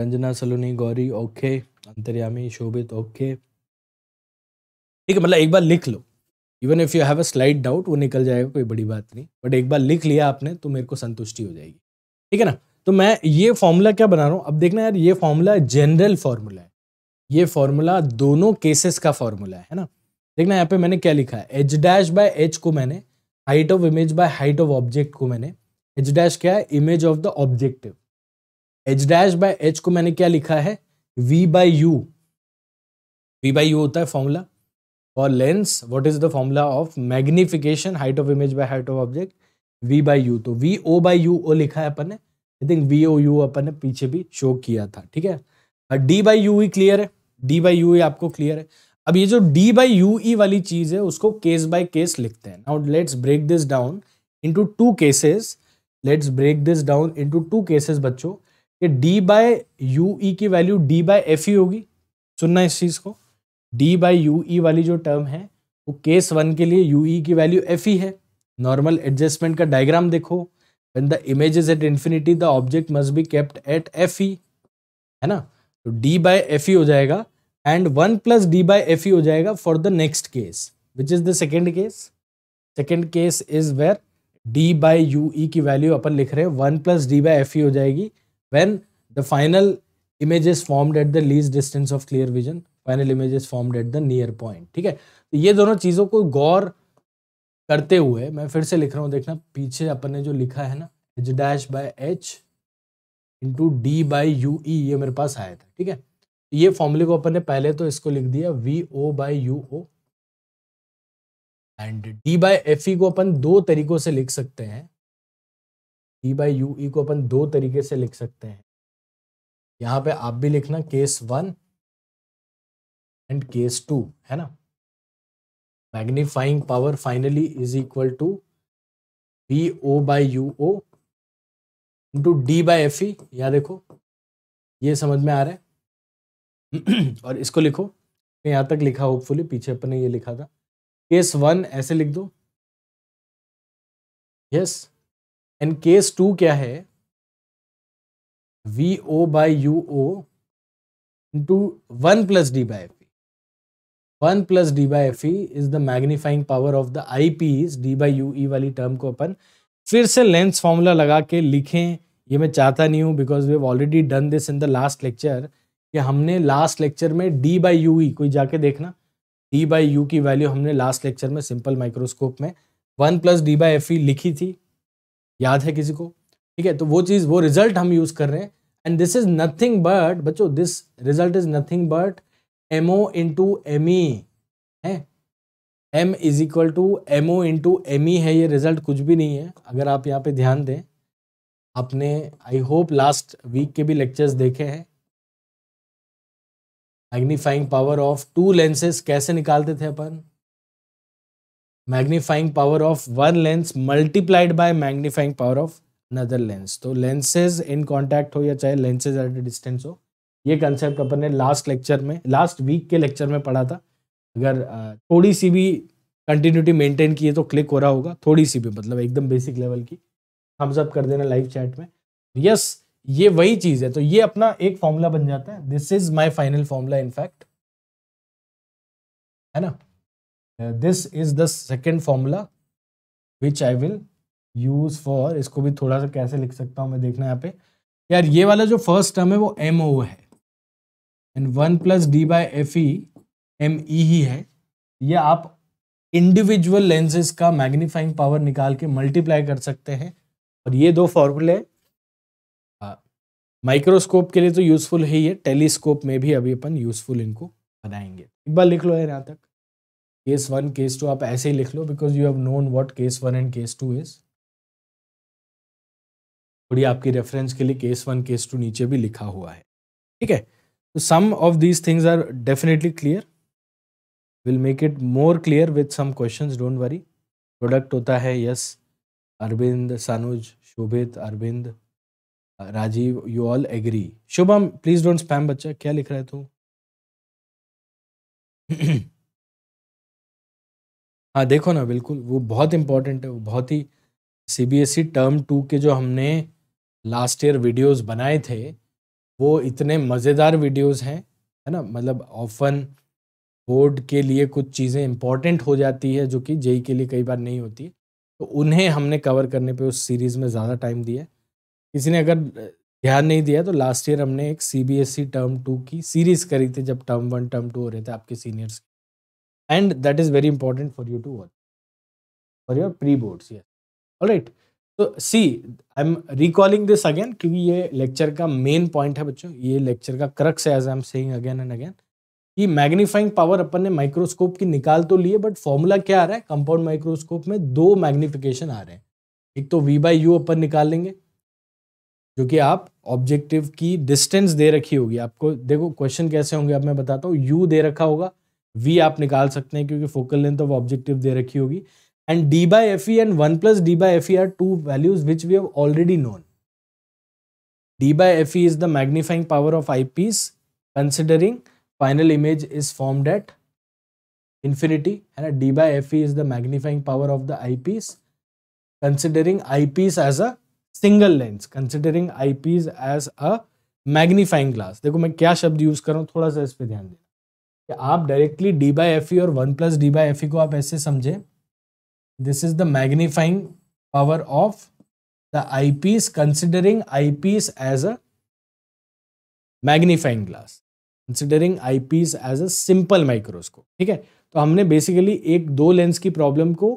Ranjana Saloni Gauri okay Antaryami Shobhit okay ठीक है मतलब एक बार लिख लो even if you have a slight doubt वो निकल जाएगा कोई बड़ी बात नहीं बट एक बार लिख लिया आपने तो मेरे को संतुष्टि हो जाएगी ठीक है ना तो मैं ये फॉर्मूला क्या बना रहा हूँ अब देखना यार ये फॉर्मूला जनरल फॉर्मूला है ये फॉर्मूला दोनों केसेस का फॉर्मूला है ना देखना यहाँ पे मैंने क्या लिखा है एच डैश बाय एच को मैंने height of image by height of object को मैंने एच डैश क्या है image of the objective h dash by h को मैंने क्या लिखा है v by u v by u होता है फॉर्मूला और lens what is the formula of magnification height of image by height of object v by u तो v o by u o लिखा है अपन ने I think V O u अपन ने पीछे भी शो किया था ठीक है d by u e clear है डी बाई यू ई आपको क्लियर है अब ये जो डी बाई यू ई वाली चीज़ है उसको केस बाय केस लिखते हैं now let's break this down into two cases let's break this down into two cases बच्चों कि d बाय यू ई की value d by F e होगी सुनना इस चीज़ को d बाय यू ई वाली जो टर्म है वो केस वन के लिए यू ई e की वैल्यू एफ ई है नॉर्मल एडजस्टमेंट का डायग्राम देखो when the image at at the object object must be kept at fe है ना तो d एफ ई e हो जाएगा and one plus d by F हो जाएगा for the next case which is the second case second case is where d by u e की value अपन लिख रहे हैं one plus D by f हो जाएगी when the final image is formed at the least distance of clear vision final image is formed at the near point ठीक है तो ये दोनों चीज़ों को गौर करते हुए मैं फिर से लिख रहा हूँ देखना पीछे अपन ने जो लिखा है ना h dash by h into d by u e ये मेरे पास आया था ठीक है तो ये फॉर्मूले को अपन ने पहले तो इसको लिख दिया v o by u o and D by F E को अपन दो तरीकों से लिख सकते हैं डी बाई यू ई को अपन दो तरीके से लिख सकते हैं यहाँ पे आप भी लिखना case one and case two है ना magnifying power finally is equal to v o by u o into d by F e या देखो ये समझ में आ रहा है [clears throat] और इसको लिखो यहाँ तक लिखा होपफुली पीछे अपने ये लिखा था केस वन ऐसे लिख दो yes yes. And case two क्या है v o by u o into one plus D by F E one plus D by F E is the magnifying power of the eye piece is d by u e वाली term को अपन फिर से lens formula लगा के लिखें ये मैं चाहता नहीं हूँ because we have already done this in the last lecture कि हमने लास्ट लेक्चर में डी बाई यू ई कोई जाके देखना डी बाई यू की वैल्यू हमने लास्ट लेक्चर में सिंपल माइक्रोस्कोप में one plus D by F e लिखी थी याद है किसी को ठीक है तो वो चीज़ वो रिजल्ट हम यूज़ कर रहे हैं and this is nothing but बच्चों this result is nothing but m O into M e है m is equal to M O into M e है ये रिजल्ट कुछ भी नहीं है अगर आप यहाँ पे ध्यान दें आपने आई होप लास्ट वीक के भी लेक्चर्स देखे हैं magnifying power of two lenses कैसे निकालते थे अपन magnifying power of one lens multiplied by magnifying power of another lens तो लेंसेज इन कॉन्टैक्ट हो या चाहे लेंसेज एट डिस्टेंस हो ये कंसेप्ट अपन ने लास्ट लेक्चर में लास्ट वीक के लेक्चर में पढ़ा था अगर थोड़ी सी भी कंटिन्यूटी मेंटेन की है तो क्लिक हो रहा होगा थोड़ी सी भी मतलब एकदम बेसिक लेवल की थम्सअप कर देना लाइव चैट में यस yes, ये वही चीज़ है तो ये अपना एक फॉर्मूला बन जाता है this is my final formula in fact है ना this is the second formula which I will use for इसको भी थोड़ा सा कैसे लिख सकता हूँ मैं देखना यहाँ पे यार ये वाला जो फर्स्ट टर्म है वो एम ओ है and one plus D by F E M E ही है ये आप इंडिविजुअल लेंसेज का मैग्नीफाइंग पावर निकाल के मल्टीप्लाई कर सकते हैं और ये दो फॉर्मूले माइक्रोस्कोप हाँ। के लिए तो यूजफुल है ये टेलीस्कोप में भी अभी अपन यूजफुल इनको बनाएंगे एक बार लिख लो है यहाँ तक केस वन केस टू आप ऐसे ही लिख लो because you have known what case one and case two is थोड़ी आपकी रेफरेंस के लिए केस वन केस टू नीचे भी लिखा हुआ है ठीक है तो some of these things are definitely clear will make it more clear with some question don't worry product होता है yes Arvind Sanuj Shobhit Arvind Rajiv you all agree Shubham please don't spam बच्चा क्या लिख रहे तू [clears throat] हाँ देखो ना बिल्कुल वो बहुत इंपॉर्टेंट है वो बहुत ही C B S E term two के जो हमने लास्ट ईयर वीडियोस बनाए थे वो इतने मज़ेदार वीडियोस हैं है ना मतलब ऑफन बोर्ड के लिए कुछ चीज़ें इंपॉर्टेंट हो जाती है जो कि जेई e के लिए कई बार नहीं होती तो उन्हें हमने कवर करने पे उस सीरीज़ में ज़्यादा टाइम दिया किसी ने अगर ध्यान नहीं दिया तो लास्ट ईयर हमने एक C B S term two की सीरीज़ करी थी जब टर्म वन टर्म टू हो रहे थे आपके seniors and that is very important for you to watch for your pre boards yes all right तो see I am recalling this again क्योंकि ये लेक्चर का मेन पॉइंट है बच्चों ये लेक्चर का क्रक्स है as I am saying again and again कि मैग्नीफाइंग पावर अपन ने माइक्रोस्कोप की निकाल तो लिए बट फॉर्मूला क्या आ रहा है कंपाउंड माइक्रोस्कोप में दो मैग्निफिकेशन आ रहे हैं एक तो वी बाई यू अपन निकाल लेंगे जो कि आप ऑब्जेक्टिव की डिस्टेंस दे रखी होगी आपको देखो क्वेश्चन कैसे होंगे अब मैं बताता हूँ यू दे रखा होगा वी आप निकाल सकते हैं क्योंकि फोकल लेंथ ऑफ ऑब्जेक्टिव दे रखी होगी and D by F E and one plus D by F E are two values which we have already known D by F E is the magnifying power of I piece considering final image is formed at infinity है ना D by F E is the magnifying power of the I piece considering eye piece as a single lens considering eye piece as a magnifying glass देखो मैं क्या शब्द use कर रहा हूँ थोड़ा सा इस पर ध्यान देना कि आप directly D by F E और one plus D by F E को आप ऐसे समझें this is the magnifying power of the I piece considering eye piece as a magnifying glass considering eye piece as a simple microscope ठीक है तो हमने basically एक दो लेंस की प्रॉब्लम को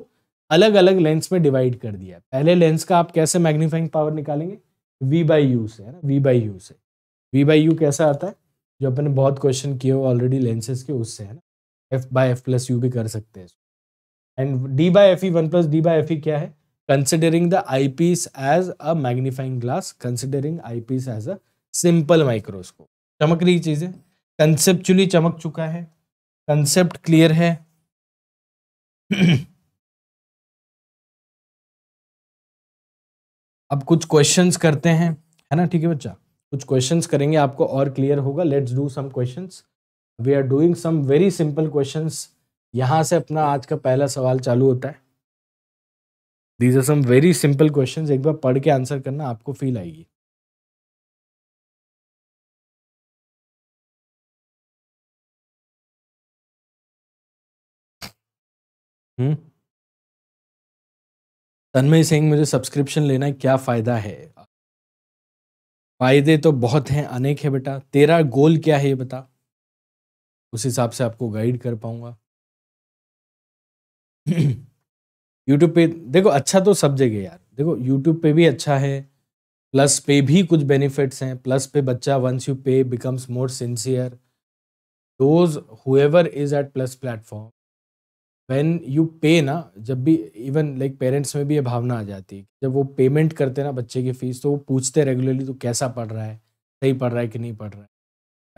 अलग अलग लेंस में डिवाइड कर दिया पहले लेंस का आप कैसे मैग्नीफाइंग पावर निकालेंगे वी बाई यू से है ना वी बाई यू से वी बाई यू कैसा आता है जो अपने बहुत क्वेश्चन किए हुए ऑलरेडी लेंसेज के उससे है ना F by F plus U भी कर सकते हैं and D by F E one plus D by F E क्या है considering the I piece as a magnifying glass considering eye piece as a simple microscope चमक रही चीज़ें conceptually चमक चुका है कंसेप्ट क्लियर है [clears throat] अब कुछ क्वेश्चंस करते हैं है ना ठीक है बच्चा कुछ क्वेश्चंस करेंगे आपको और क्लियर होगा let's do some questions we are doing some very simple questions यहाँ से अपना आज का पहला सवाल चालू होता है these are some very simple questions एक बार पढ़ के आंसर करना आपको फील आएगी हम्म तन्मय सिंह मुझे सब्सक्रिप्शन लेना क्या फ़ायदा है फायदे तो बहुत हैं अनेक है बेटा तेरा गोल क्या है ये बता उस हिसाब से आपको गाइड कर पाऊंगा यूट्यूब [clears throat] पे देखो अच्छा तो सब जगह यार देखो यूट्यूब पे भी अच्छा है प्लस पे भी कुछ बेनिफिट्स हैं प्लस पे बच्चा once you pay becomes more sincere those whoever is at plus platform when you pay ना जब भी इवन लाइक पेरेंट्स में भी ये भावना आ जाती है जब वो पेमेंट करते ना बच्चे की फीस तो वो पूछते रेगुलरली तो कैसा पढ़ रहा है सही पढ़ रहा है कि नहीं पढ़ रहा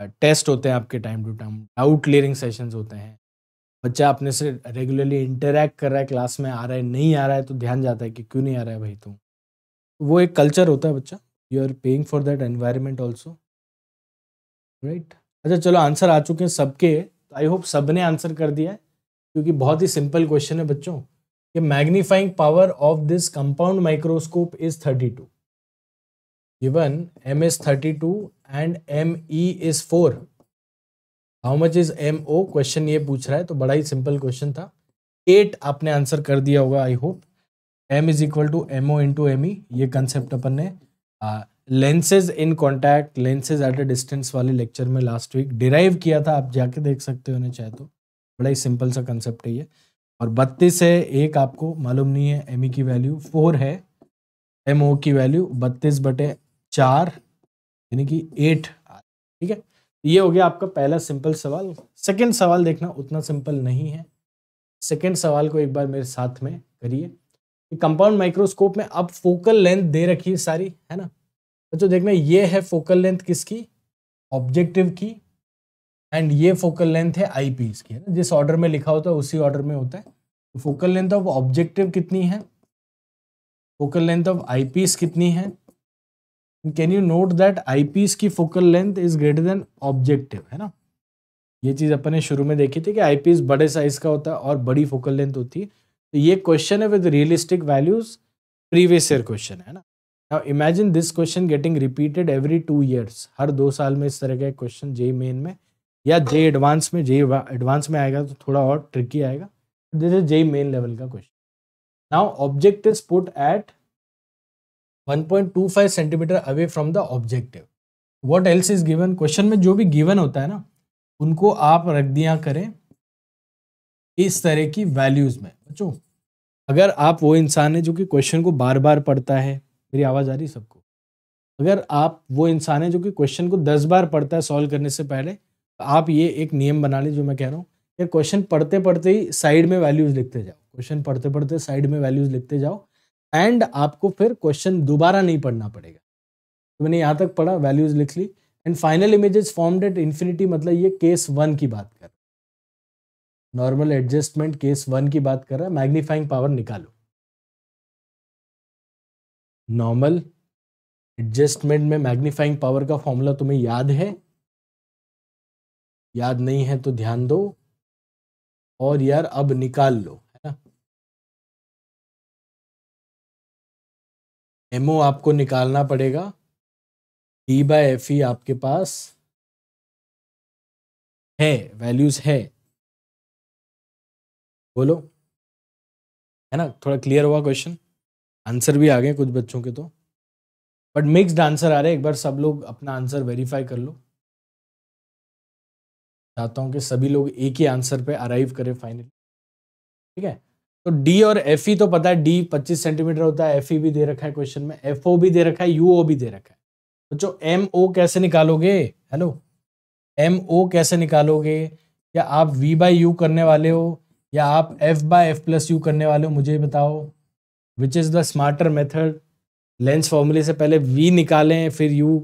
है टेस्ट होते हैं आपके time to time doubt clearing sessions होते हैं बच्चा अपने से रेगुलरली इंटरेक्ट कर रहा है क्लास में आ रहा है नहीं आ रहा है तो ध्यान जाता है कि क्यों नहीं आ रहा है भाई तू वो एक कल्चर होता है बच्चा you are paying for that environment also right अच्छा चलो आंसर आ चुके हैं सबके आई होप सब ने आंसर कर दिया है क्योंकि बहुत ही सिंपल क्वेश्चन है बच्चों कि magnifying power of this compound microscope is 32 given m and M E is four how much is M O question ये पूछ रहा है तो बड़ा ही सिंपल क्वेश्चन था एट आपने आंसर कर दिया होगा I hope M is equal to M O into M E ये कंसेप्ट अपन ने lenses in contact lenses at a distance वाले लेक्चर में लास्ट वीक डिराइव किया था आप जाके देख सकते हो ना चाहे तो बड़ा ही सिंपल सा कंसेप्ट है ये और बत्तीस है एक आपको मालूम नहीं है एम e की वैल्यू फोर है एम की वैल्यू बत्तीस बटे चार यानी कि एट ठीक है ये हो गया आपका पहला सिंपल सवाल सेकंड सवाल देखना उतना सिंपल नहीं है सेकंड सवाल को एक बार मेरे साथ में करिए कंपाउंड माइक्रोस्कोप में आप फोकल लेंथ दे रखी है सारी है ना बच्चों तो देखना ये है फोकल लेंथ किसकी ऑब्जेक्टिव की एंड ये फोकल लेंथ है आई पीस की है ना जिस ऑर्डर में लिखा होता है उसी ऑर्डर में होता है तो फोकल लेंथ ऑफ ऑब्जेक्टिव कितनी है focal length of I piece कितनी है can you note that eye piece की focal length is greater than objective है ना ये चीज़ अपन ने शुरू में देखी थी कि आई पीस बड़े साइज का होता है और बड़ी फोकल लेंथ होती है तो ये क्वेश्चन है with realistic values previous year question है ना now imagine this question getting repeated every two years हर दो साल में इस तरह का क्वेश्चन जेई मेन में या जे एडवांस में जे एडवांस में आएगा तो थोड़ा और ट्रिकी आएगा this is JEE Main level का question now object is put at 1.25 centimeter away from the objective what else is given question में जो भी गिवन होता है ना उनको आप रख दिया करें इस तरह की वैल्यूज में बच्चों अगर आप वो इंसान है जो कि क्वेश्चन को बार बार पढ़ता है मेरी आवाज़ आ रही सबको अगर आप वो इंसान है जो कि क्वेश्चन को दस बार पढ़ता है सॉल्व करने से पहले आप ये एक नियम बना लें जो मैं कह रहा हूँ कि क्वेश्चन पढ़ते पढ़ते ही साइड में वैल्यूज़ लिखते जाओ क्वेश्चन पढ़ते पढ़ते साइड में वैल्यूज़ लिखते जाओ एंड आपको फिर क्वेश्चन दोबारा नहीं पढ़ना पड़ेगा तो मैंने यहाँ तक पढ़ा वैल्यूज़ लिख ली and final images formed at infinity मतलब ये केस वन की बात कर नॉर्मल एडजस्टमेंट केस वन की बात कर रहा है मैग्नीफाइंग पावर निकालो नॉर्मल एडजस्टमेंट में मैग्नीफाइंग पावर का फॉर्मूला तुम्हें याद है याद नहीं है तो ध्यान दो और यार अब निकाल लो है ना एमओ आपको निकालना पड़ेगा डी बाय एफ ई आपके पास है वैल्यूज है बोलो है ना थोड़ा क्लियर हुआ क्वेश्चन आंसर भी आ गए कुछ बच्चों के तो बट मिक्सड आंसर आ रहे हैं एक बार सब लोग अपना आंसर वेरीफाई कर लो चाहता हूँ कि सभी लोग एक ही आंसर पे अराइव करें फाइनली ठीक है तो डी और एफ ई e तो पता है डी पच्चीस सेंटीमीटर होता है एफ ई e भी दे रखा है क्वेश्चन में एफ ओ भी दे रखा है यू ओ भी दे रखा है तो जो एम ओ कैसे निकालोगे हेलो एम ओ कैसे निकालोगे या आप वी बाई यू करने वाले हो या आप F by F plus U करने वाले हो मुझे बताओ which is the smarter method lens फॉर्मूले से पहले वी निकालें फिर यू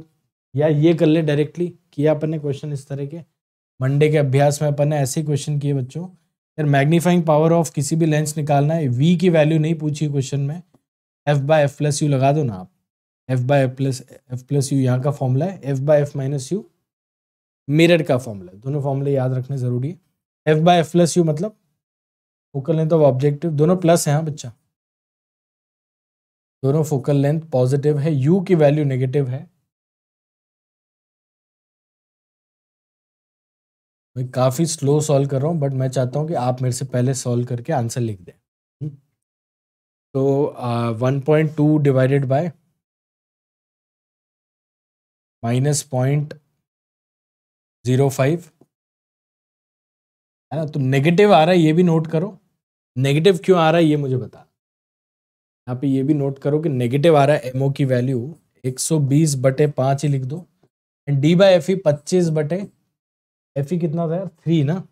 या ये कर लें डायरेक्टली किया अपन ने क्वेश्चन इस तरह के मंडे के अभ्यास में अपन ने ऐसे क्वेश्चन किए बच्चों यार मैग्नीफाइंग पावर ऑफ किसी भी लेंस निकालना है वी की वैल्यू नहीं पूछी क्वेश्चन में F by F plus U लगा दो ना आप F by F plus F plus U यहाँ का फॉर्मूला है F by F minus U mirror का फॉर्मूला है दोनों फॉर्मूले याद रखने ज़रूरी है F by F plus U मतलब फोकल लेंथ ऑफ ऑब्जेक्टिव दोनों प्लस है हाँ बच्चा दोनों फोकल लेंथ पॉजिटिव है यू की वैल्यू नेगेटिव है मैं काफ़ी स्लो सॉल्व कर रहा हूँ बट मैं चाहता हूँ कि आप मेरे से पहले सॉल्व करके आंसर लिख दें हम्म। तो one point two divided by minus point zero five है ना तो नेगेटिव आ रहा है ये भी नोट करो नेगेटिव क्यों आ रहा है ये मुझे बता यहाँ पे ये भी नोट करो कि नेगेटिव आ रहा है एमओ की वैल्यू एक सौ बीस बटे पाँच ही लिख दो and D by F E पच्चीस बटे एफ ई e कितना था यार थ्री ना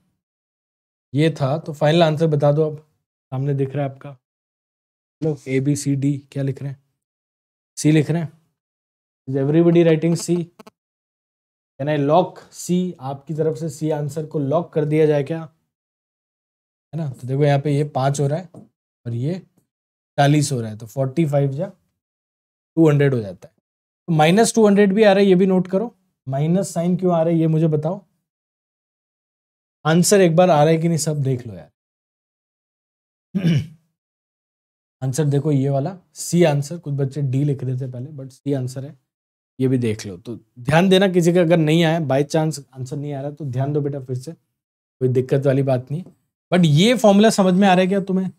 ये था तो फाइनल आंसर बता दो अब सामने दिख रहा है आपका लोग ए बी सी डी क्या लिख रहे हैं सी लिख रहे हैं is everybody writing C can I lock C आपकी तरफ से सी आंसर को लॉक कर दिया जाए क्या है ना तो देखो यहाँ पे ये पाँच हो रहा है और ये चालीस हो रहा है तो फोर्टी फाइव या टू हंड्रेड हो जाता है तो माइनस टू हंड्रेड भी आ रहा है ये भी नोट करो माइनस साइन क्यों आ रहा है ये मुझे बताओ आंसर एक बार आ रहा है कि नहीं सब देख लो यार [clears throat] आंसर देखो ये वाला सी आंसर कुछ बच्चे डी लिख रहे थे पहले बट सी आंसर है ये भी देख लो तो ध्यान देना किसी का अगर नहीं आया बाई चांस आंसर नहीं आ रहा तो ध्यान दो बेटा फिर से कोई दिक्कत वाली बात नहीं बट ये फॉर्मूला समझ में आ रहा है क्या तुम्हें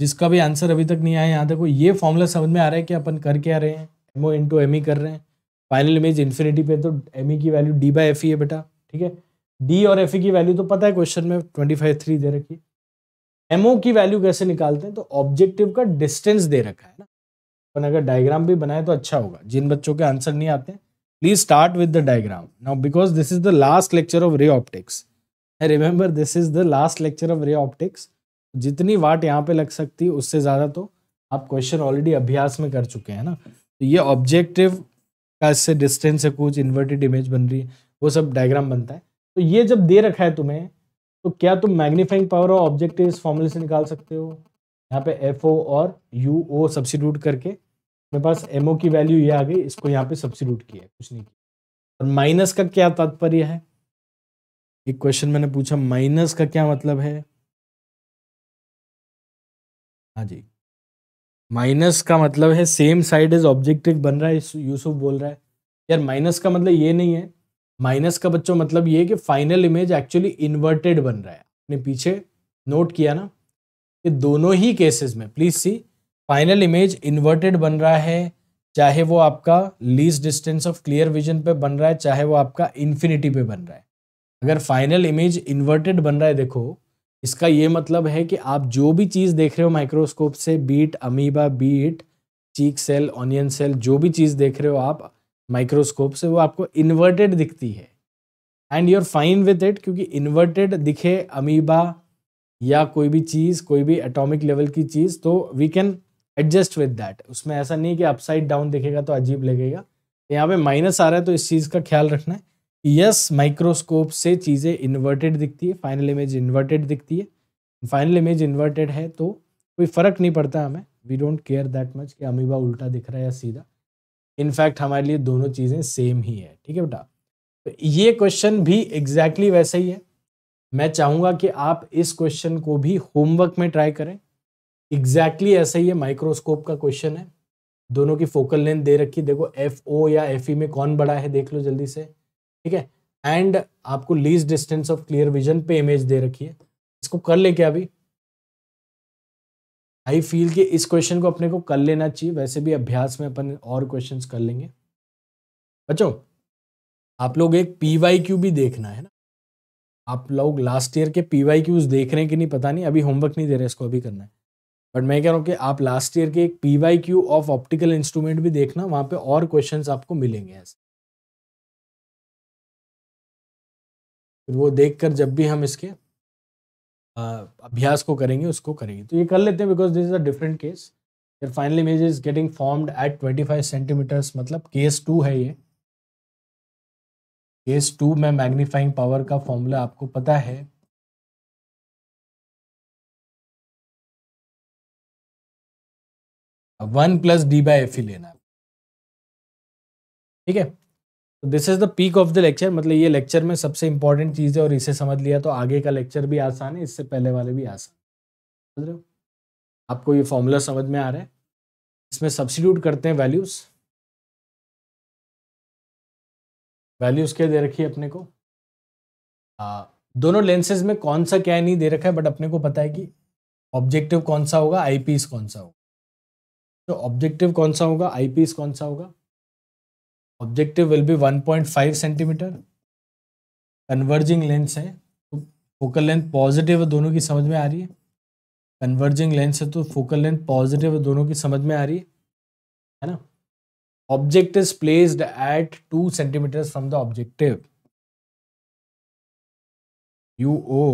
जिसका भी आंसर अभी तक नहीं आया यहाँ देखो ये फॉर्मूला समझ में आ रहा है कि अपन कर क्या रहे हैं एमओ इंटू एम ई कर रहे हैं फाइनल इमेज इन्फिनिटी पे तो एम ई e की value D by F E है बेटा ठीक है डी और एफ e की वैल्यू तो पता है क्वेश्चन में ट्वेंटी फाइव थ्री दे रखी है एमओ की वैल्यू कैसे निकालते हैं तो ऑब्जेक्टिव का डिस्टेंस दे रखा है ना अपन अगर डायग्राम भी बनाए तो अच्छा होगा जिन बच्चों के आंसर नहीं आते please start with the diagram now because this is the last lecture of ray optics remember this is the last lecture of ray optics जितनी वाट यहाँ पे लग सकती है उससे ज़्यादा तो आप क्वेश्चन ऑलरेडी अभ्यास में कर चुके हैं ना तो ये ऑब्जेक्टिव का इससे डिस्टेंस है कुछ इन्वर्टेड इमेज बन रही है वो सब डायग्राम बनता है तो ये जब दे रखा है तुम्हें तो क्या तुम मैग्नीफाइंग पावर और ऑब्जेक्टिव इस फॉर्मूले से निकाल सकते हो यहाँ पे एफ ओ और यू ओ करके मेरे पास एम की वैल्यू ये आ गई इसको यहाँ पे सब्सिट्यूट किया है कुछ नहीं किया और माइनस का क्या तात्पर्य है एक क्वेश्चन मैंने पूछा माइनस का क्या मतलब है हाँ जी माइनस का मतलब है सेम साइड इज ऑब्जेक्टिव बन रहा है यूसुफ बोल रहा है यार माइनस का मतलब ये नहीं है माइनस का बच्चों मतलब ये कि फाइनल इमेज एक्चुअली इन्वर्टेड बन रहा है आपने पीछे नोट किया ना कि दोनों ही केसेस में please see final image inverted बन रहा है चाहे वो आपका least distance of clear vision पे बन रहा है चाहे वो आपका इन्फिनिटी पे बन रहा है अगर फाइनल इमेज इन्वर्टेड बन रहा है देखो इसका ये मतलब है कि आप जो भी चीज़ देख रहे हो माइक्रोस्कोप से be it amoeba be it cheek cell onion cell जो भी चीज़ देख रहे हो आप माइक्रोस्कोप से वो आपको इन्वर्टेड दिखती है and you are fine with it क्योंकि इन्वर्टेड दिखे अमीबा या कोई भी चीज़ कोई भी एटॉमिक लेवल की चीज़ तो we can adjust with that उसमें ऐसा नहीं कि अपसाइड डाउन दिखेगा तो अजीब लगेगा यहाँ पे माइनस आ रहा है तो इस चीज़ का ख्याल रखना है यस माइक्रोस्कोप से चीज़ें इन्वर्टेड दिखती है फाइनल इमेज इन्वर्टेड दिखती है फाइनल इमेज इन्वर्टेड है तो कोई फ़र्क नहीं पड़ता हमें we don't care that much कि अमीबा उल्टा दिख रहा है या सीधा इनफैक्ट हमारे लिए दोनों चीज़ें सेम ही है ठीक है बेटा तो ये क्वेश्चन भी एग्जैक्टली exactly वैसे ही है मैं चाहूँगा कि आप इस क्वेश्चन को भी होमवर्क में ट्राई करें एग्जैक्टली exactly ऐसा ही है माइक्रोस्कोप का क्वेश्चन है दोनों की फोकल लेंथ दे रखी देखो एफ ओ या एफ ई e में कौन बड़ा है देख लो जल्दी से ठीक है एंड आपको least distance of clear vision पे इमेज दे रखी है इसको कर लेके अभी आई फील कि इस क्वेश्चन को अपने को कर लेना चाहिए वैसे भी अभ्यास में अपन और क्वेश्चंस कर लेंगे बच्चो आप लोग एक पी भी देखना है ना आप लोग लास्ट ईयर के पी वाई देख रहे हैं कि नहीं पता नहीं अभी होमवर्क नहीं दे रहे इसको अभी करना है बट मैं कह रहा हूँ कि आप लास्ट ईयर के एक P Y Q of optical instrument भी देखना वहाँ पे और क्वेश्चंस आपको मिलेंगे ऐसे फिर वो देखकर जब भी हम इसके अभ्यास को करेंगे उसको करेंगे तो ये कर लेते हैं because this is a different case फिर final image is getting formed at twenty five centimeters मतलब केस टू है ये केस टू में मैग्नीफाइंग पावर का फॉर्मूला आपको पता है one plus D by F ही लेना ठीक है this is the peak of the lecture मतलब ये लेक्चर में सबसे इंपॉर्टेंट चीज़ है और इसे समझ लिया तो आगे का लेक्चर भी आसान है इससे पहले वाले भी आसान समझ रहे हो आपको ये फॉर्मूला समझ में आ रहा है इसमें सब्सिट्यूट करते हैं वैल्यूज वैल्यूज क्या दे रखी है अपने को आ, दोनों लेंसेज में कौन सा क्या नहीं दे रखा है बट अपने को पता है कि ऑब्जेक्टिव कौन सा होगा आईपीस कौन सा होगा तो ऑब्जेक्टिव कौन सा होगा आईपीस कौन सा होगा objective will be 1.5 centimeter converging lens है तो फोकल लेंथ पॉजिटिव है दोनों की समझ में आ रही है कन्वर्जिंग लेंस है तो फोकल लेंथ पॉजिटिव है दोनों की समझ में आ रही है है ना object is placed at two centimeter from the objective U O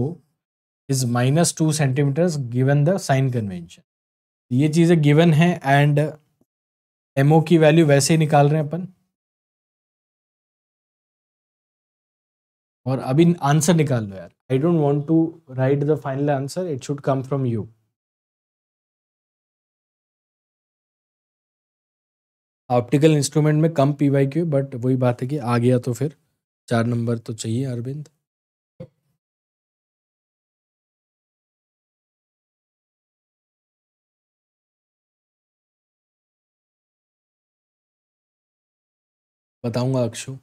is minus two centimeters given the sign convention ये चीज़ें गिवन है एंड एमओ की वैल्यू वैसे ही निकाल रहे हैं अपन और अभी आंसर निकाल लो यार I don't want to write the final answer it should come from you optical instrument में कम पी वाई क्यू बट वही बात है कि आ गया तो फिर चार नंबर तो चाहिए अरविंद बताऊंगा अक्षु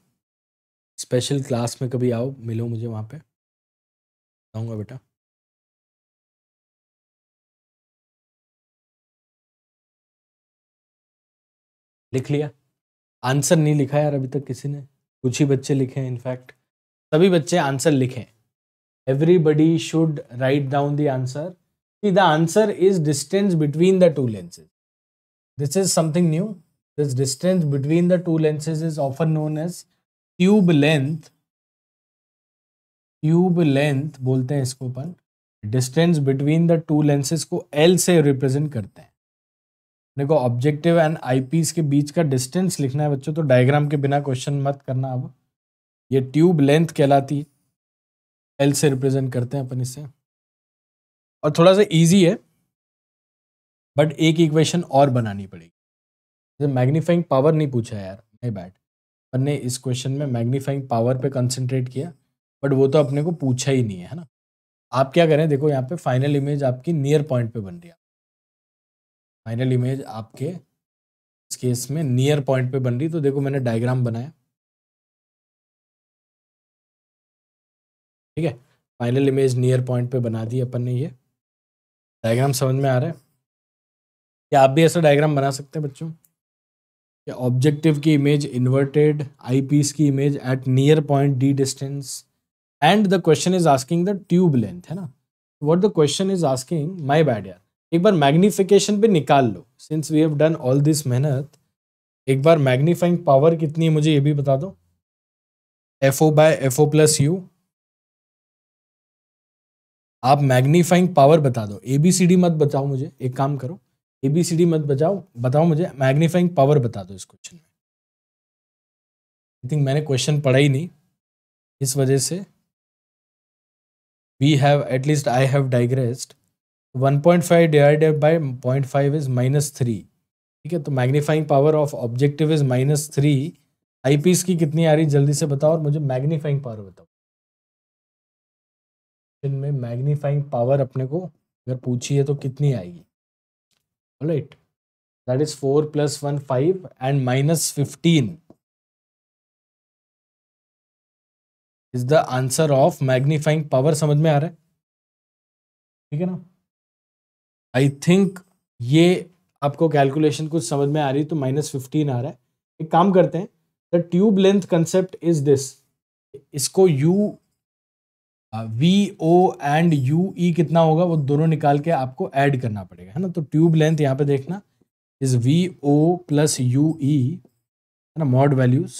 स्पेशल क्लास में कभी आओ मिलो मुझे वहाँ पे आऊँगा बेटा लिख लिया आंसर नहीं लिखा यार अभी तक किसी ने कुछ ही बच्चे लिखे हैं इनफैक्ट सभी बच्चे आंसर लिखे everybody should write down the answer the answer is distance between the two lenses this is something new this distance between the two lenses is often known as tube length tube length बोलते हैं इसको अपन distance between the two lenses को L से represent करते हैं देखो objective and eyepiece के बीच का डिस्टेंस लिखना है बच्चों तो डायग्राम के बिना क्वेश्चन मत करना अब ये ट्यूब लेंथ कहलाती है एल से रिप्रेजेंट करते हैं अपन इसे और थोड़ा सा इजी है बट एक इक्वेशन और बनानी पड़ेगी मैग्नीफाइंग पावर नहीं पूछा यार नहीं बैट अपन ने इस क्वेश्चन में मैग्नीफाइंग पावर पे कंसंट्रेट किया बट वो तो अपने को पूछा ही नहीं है है ना आप क्या करें देखो यहाँ पे फाइनल इमेज आपकी नियर पॉइंट पे बन रही है फाइनल इमेज आपके इस केस में नियर पॉइंट पे बन रही तो देखो मैंने डायग्राम बनाया ठीक है फाइनल इमेज नियर पॉइंट पे बना दी अपन ने ये डायग्राम समझ में आ रहा है क्या आप भी ऐसा डायग्राम बना सकते हैं बच्चों या ऑब्जेक्टिव की इमेज इन्वर्टेड आईपीस की image at near point D distance and the question is asking the tube length है ना what the question is asking my bad यार एक बार मैग्निफिकेशन पे निकाल लो since we have done all this मेहनत एक बार मैग्नीफाइंग पावर कितनी है मुझे ये भी बता दो F O by F O plus U आप मैग्नीफाइंग पावर बता दो ए बी सी डी मत बताओ मुझे एक काम करो ए बी सी डी मत बजाओ बताओ मुझे मैग्नीफाइंग पावर बता दो इस क्वेश्चन में आई थिंक मैंने क्वेश्चन पढ़ा ही नहीं इस वजह से we have at least I have digressed 1.5 point five divided by point five is minus three ठीक है तो magnifying power of objective is minus three I piece की कितनी आ रही जल्दी से बताओ और मुझे मैग्नीफाइंग पावर बताओ इनमें मैग्नीफाइंग पावर अपने को अगर पूछी है तो कितनी आएगी all right that is 4 plus 1 5 and minus 15 is the answer of magnifying power समझ में आ रहा है ठीक है ना आई थिंक ये आपको कैलकुलेशन कुछ समझ में आ रही तो माइनस फिफ्टीन आ रहा है एक काम करते हैं the tube length concept is this इसको U V O and you E कितना होगा वो दोनों निकाल के आपको ऐड करना पड़ेगा है ना तो ट्यूब लेंथ यहाँ पे देखना is V O plus U ई है ना मॉड वैल्यूज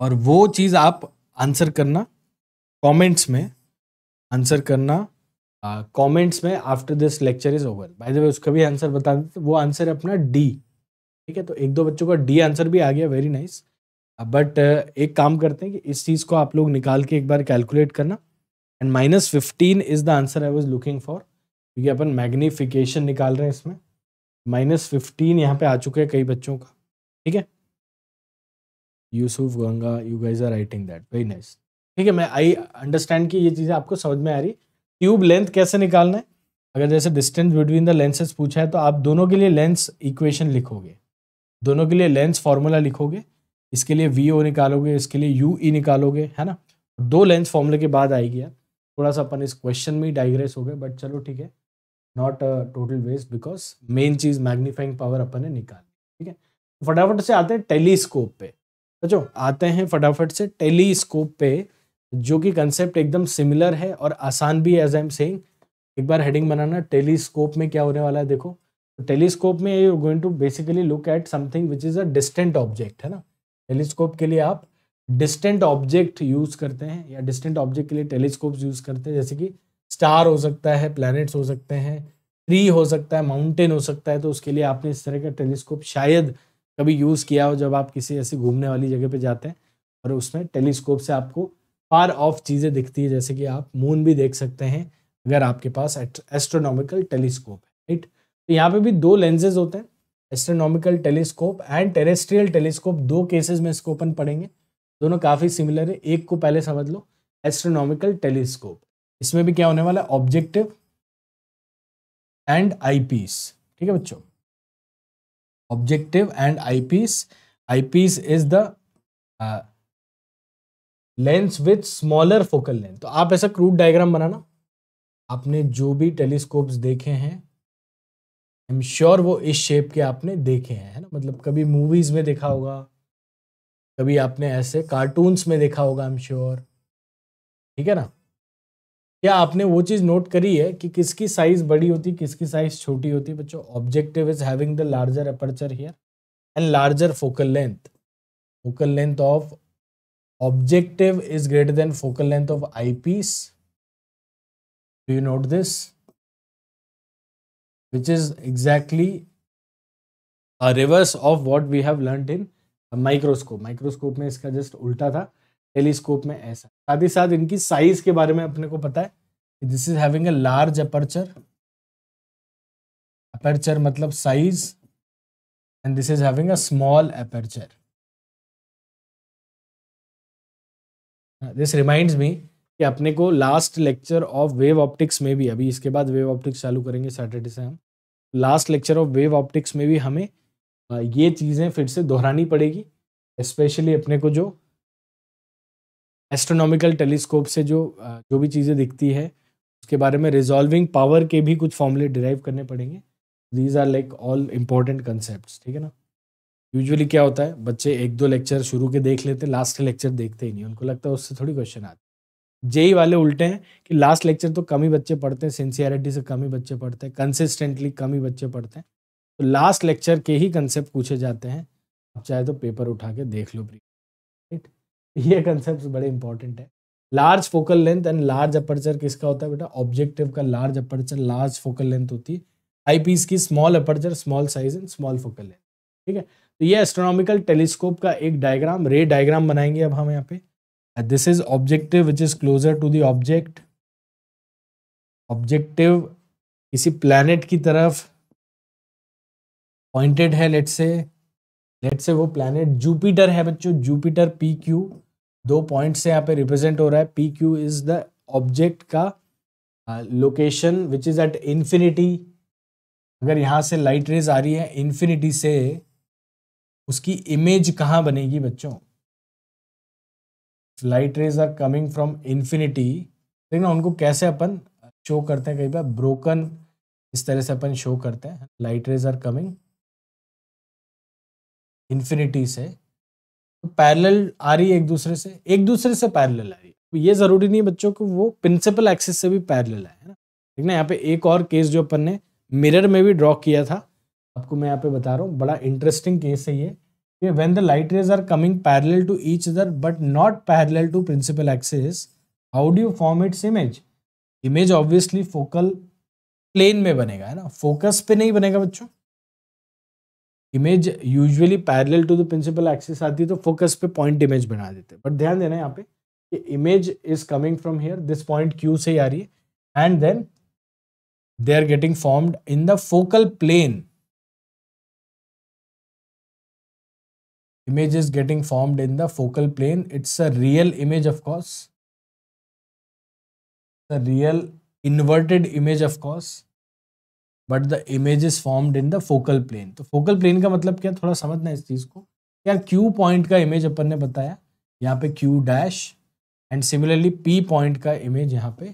और वो चीज़ आप आंसर करना कमेंट्स में आंसर करना कमेंट्स uh, में after this lecture is over by the way उसका भी आंसर बता देते वो आंसर है अपना डी ठीक है तो एक दो बच्चों का डी आंसर भी आ गया very nice nice. But uh, uh, एक काम करते हैं कि इस चीज़ को आप लोग निकाल के एक बार कैलकुलेट करना and minus fifteen is the answer I was looking for क्योंकि अपन मैग्नीफिकेशन निकाल रहे हैं इसमें माइनस फिफ्टीन यहाँ पे आ चुके हैं कई बच्चों का ठीक है Yusuf Ganga you guys are writing that very nice ठीक है मैं आई अंडरस्टैंड कि ये चीज़ें आपको समझ में आ रही ट्यूब लेंथ कैसे निकालना है अगर जैसे डिस्टेंस बिटवीन द लेंसेज पूछा है तो आप दोनों के लिए लेंस इक्वेशन लिखोगे दोनों के लिए लेंस फॉर्मूला लिखोगे इसके लिए वी ओ निकालोगे इसके लिए यू ई e निकालोगे है ना दो लेंस फॉर्मूले के बाद आएगी यार थोड़ा सा अपन इस क्वेश्चन में ही डाइग्रेस हो गए बट चलो ठीक है not total waste because main चीज़ मैग्नीफाइंग पावर अपन ने निकाली ठीक है तो फटाफट से आते हैं टेलीस्कोप पे समझो आते हैं फटाफट से टेलीस्कोप पे जो कि कंसेप्ट एकदम सिमिलर है और आसान भी एज आई एम सेइंग एक बार हेडिंग बनाना टेलीस्कोप में क्या होने वाला है देखो टेलीस्कोप तो में you going to basically look at something which is a distant object है ना टेलीस्कोप के लिए आप डिस्टेंट ऑब्जेक्ट यूज़ करते हैं या डिस्टेंट ऑब्जेक्ट के लिए टेलीस्कोप यूज़ करते हैं जैसे कि स्टार हो सकता है प्लैनेट्स हो सकते हैं ट्री हो सकता है माउंटेन हो सकता है तो उसके लिए आपने इस तरह का टेलीस्कोप शायद कभी यूज़ किया हो जब आप किसी ऐसी घूमने वाली जगह पे जाते हैं और उसमें टेलीस्कोप से आपको फार ऑफ चीज़ें दिखती है जैसे कि आप मून भी देख सकते हैं अगर आपके पास एस्ट्रोनॉमिकल टेलीस्कोप है राइट तो यहाँ पे भी दो लेंजेज होते हैं astronomical telescope and terrestrial telescope दो केसेस में इसको अपन पढ़ेंगे दोनों काफ़ी सिमिलर है एक को पहले समझ लो एस्ट्रोनॉमिकल टेलीस्कोप इसमें भी क्या होने वाला है ऑब्जेक्टिव एंड आईपीस ठीक है बच्चों objective and eyepiece eyepiece is the lens with smaller focal length तो आप ऐसा क्रूड डायग्राम बनाना आपने जो भी टेलीस्कोप्स देखे हैं आई एम श्योर वो इस शेप के आपने देखे हैं है ना मतलब कभी मूवीज़ में देखा होगा कभी आपने ऐसे कार्टून्स में देखा होगा आई एम श्योर ठीक है ना क्या आपने वो चीज़ नोट करी है कि किसकी साइज़ बड़ी होती किसकी साइज़ छोटी होती बच्चों objective is having the larger aperture here and larger focal length focal length of objective is greater than focal length of I eyepiece do you note this which is exactly a reverse of what we have learned in microscope microscope में इसका just उल्टा था telescope में ऐसा साथ ही साथ इनकी size के बारे में अपने को पता है कि this is having a large aperture aperture मतलब size and this is having a small aperture this reminds me कि अपने को last lecture of wave optics में भी अभी इसके बाद वेव ऑप्टिक्स चालू करेंगे सैटरडे से हम last lecture of wave optics में भी हमें ये चीज़ें फिर से दोहरानी पड़ेगी स्पेशली अपने को जो एस्ट्रोनॉमिकल टेलीस्कोप से जो जो भी चीज़ें दिखती है उसके बारे में रिजॉल्विंग पावर के भी कुछ फॉर्मूले डिराइव करने पड़ेंगे these are like all important concept ठीक है ना यूजुअली क्या होता है बच्चे एक दो लेक्चर शुरू के देख लेते लास्ट लेक्चर देखते ही नहीं उनको लगता है उससे थोड़ी क्वेश्चन आते जेई वाले उल्टे हैं कि लास्ट लेक्चर तो कम ही बच्चे पढ़ते हैं सिंसियरिटी से कम ही बच्चे पढ़ते हैं कंसिस्टेंटली कम ही बच्चे पढ़ते हैं तो लास्ट लेक्चर के ही कंसेप्ट पूछे जाते हैं आप चाहे तो पेपर उठा के देख लो राइट ये कंसेप्ट बड़े इंपॉर्टेंट है large focal length and large aperture किसका होता है बेटा ऑब्जेक्टिव का large aperture large focal length होती है आई पीस की small aperture small size and small focal length ठीक है तो ये एस्ट्रोनॉमिकल टेलीस्कोप का एक डायग्राम रे डायग्राम बनाएंगे अब हम यहाँ पे this is objective which is closer to the object objective किसी प्लैनेट की तरफ पॉइंटेड है लेट से लेट से वो प्लैनेट जूपिटर है बच्चों जूपिटर पी क्यू दो पॉइंट से यहाँ पे रिप्रेजेंट हो रहा है P Q is the object का location which is at infinity अगर यहाँ से लाइट रेज आ रही है इन्फिनिटी से उसकी इमेज कहाँ बनेगी बच्चों light rays are coming from infinity लेकिन उनको कैसे अपन शो करते हैं कई बार ब्रोकन इस तरह से अपन शो करते हैं light rays are coming infinity से तो पैरेलल आ रही है एक दूसरे से एक दूसरे से पैरेलल आ रही है तो ये ज़रूरी नहीं है बच्चों को वो प्रिंसिपल एक्सिस से भी पैरेलल आए है ना ठीक ना यहाँ पे एक और केस जो अपन ने मिरर में भी ड्रॉ किया था आपको मैं यहाँ पे बता रहा हूँ बड़ा इंटरेस्टिंग केस है ये कि when the light rays are coming parallel to each other but not parallel to principal axis how do you form its image image obviously focal plane में बनेगा है ना फोकस पे नहीं बनेगा बच्चों image usually parallel to the principal axis आती है तो फोकस पे पॉइंट इमेज बना देते हैं बट ध्यान देना यहाँ पे कि image is coming from here this point Q से ही आ रही है and then they are getting formed in the focal plane image is getting formed in the focal plane it's a real image of course the real inverted image of course but the image is formed in the focal plane तो focal plane का मतलब क्या थोड़ा समझना है इस चीज़ को यार क्यू पॉइंट का इमेज अपन ने बताया यहाँ पे Q dash and similarly P point का इमेज यहाँ पे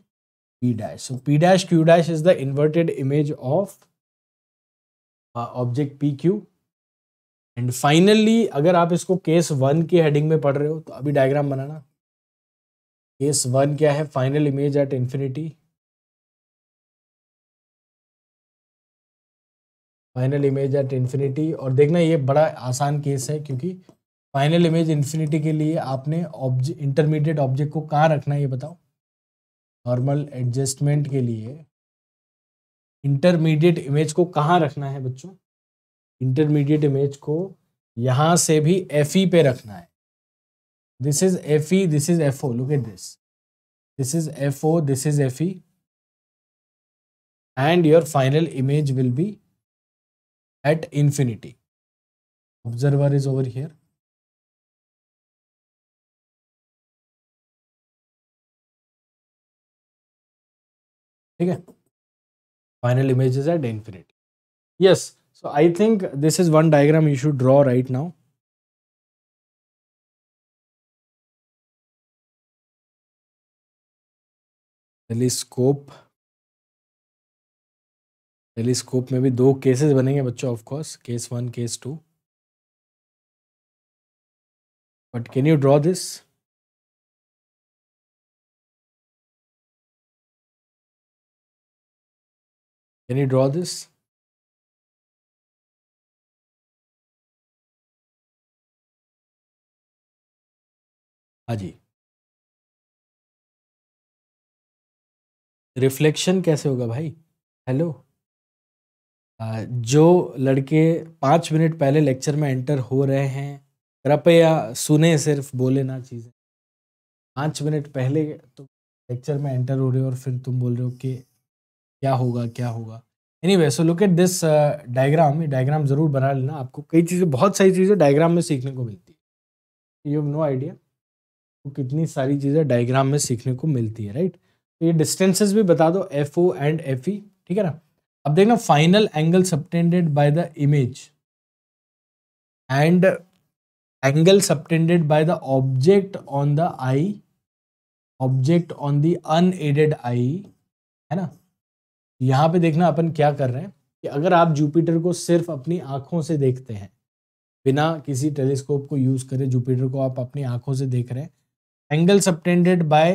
P dash so P dash Q dash is the inverted image of object P Q and finally अगर आप इसको केस वन की हेडिंग में पढ़ रहे हो तो अभी डायग्राम बनाना केस वन क्या है final image at infinity final image at infinity और देखना ये बड़ा आसान केस है क्योंकि फाइनल इमेज इन्फिनिटी के लिए आपने ऑब्जेक्ट इंटरमीडिएट ऑब्जेक्ट को कहाँ रखना है ये बताओ नॉर्मल एडजस्टमेंट के लिए इंटरमीडिएट इमेज को कहाँ रखना है बच्चों इंटरमीडिएट इमेज को यहाँ से भी एफ ई पे रखना है this is F E this is F O look at this this is F O this is F E and your final image will be at infinity observer is over here ठीक है final image is at infinity yes So I think this is one diagram you should draw right now. Telescope telescope में भी दो cases बनेंगे बच्चों of course case one case two but can you draw this can you draw this हाँ जी reflection कैसे होगा भाई हेलो जो लड़के पाँच मिनट पहले लेक्चर में एंटर हो रहे हैं कृपया सुने सिर्फ बोले ना चीज़ें पाँच मिनट पहले तुम तो लेक्चर में एंटर हो रहे हो और फिर तुम बोल रहे हो कि क्या होगा क्या होगा any way so look at this diagram ये डायग्राम ज़रूर बना लेना आपको कई चीज़ें बहुत सारी चीज़ें डायग्राम में सीखने को मिलती है यू हैव नो आइडिया आपको कितनी सारी चीज़ें डायग्राम में सीखने को मिलती है राइट तो ये डिस्टेंसेज भी बता दो F O and F E ठीक है ना अब देखना final angle subtended by the image and angle subtended by the object on the eye object on the unaided eye है ना यहाँ पे देखना अपन क्या कर रहे हैं कि अगर आप जुपिटर को सिर्फ अपनी आँखों से देखते हैं बिना किसी टेलीस्कोप को यूज़ करें जुपिटर को आप अपनी आँखों से देख रहे हैं angle subtended by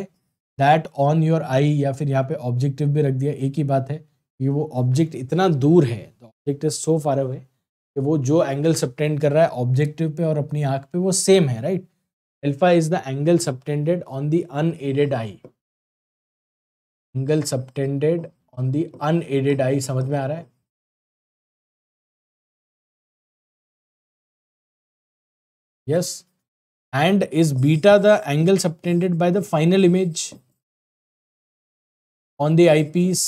that on your eye या फिर यहाँ पे ऑब्जेक्टिव भी रख दिया एक ही बात है कि वो ऑब्जेक्ट इतना दूर है तो object is so far away कि वो जो एंगल सबटेंड कर रहा है ऑब्जेक्टिव पे और अपनी आँख पे वो सेम है right alpha is the angle subtended on the aided eye angle subtended on the aided eye समझ में आ रहा है yes yes? And is beta the angle angle subtended the final image on the I eyepiece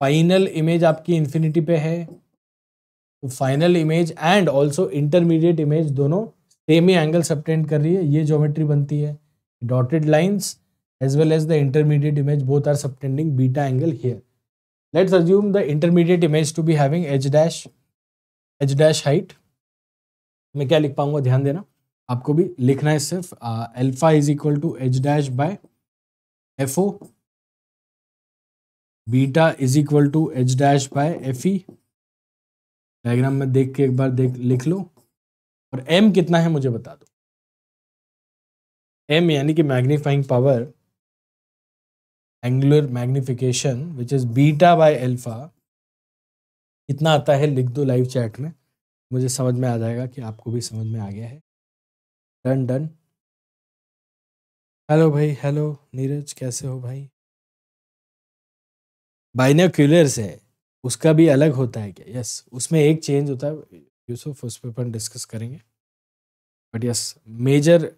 final image आपकी infinity पे है तो final image and also intermediate image दोनों सेम ही एंगल सबटेंड कर रही है ये ज्योमेट्री बनती है dotted lines as well as the intermediate image both are subtending beta angle here let's assume the intermediate image to be having H dash H dash height मैं क्या लिख पाऊंगा ध्यान देना आपको भी लिखना है सिर्फ alpha is equal to H dash by F O beta is equal to H dash by F E diagram में देख के एक बार देख लिख लो और एम कितना है मुझे बता दो एम यानी कि magnifying power angular magnification which is beta by alpha कितना आता है लिख दो लाइव चैट में मुझे समझ में आ जाएगा कि आपको भी समझ में आ गया है डन डन हेलो भाई हेलो नीरज कैसे हो भाई बाइनोक्यूलर्स है उसका भी अलग होता है क्या यस उसमें एक चेंज होता है यूसुफ उस पर अपन डिस्कस करेंगे but yes major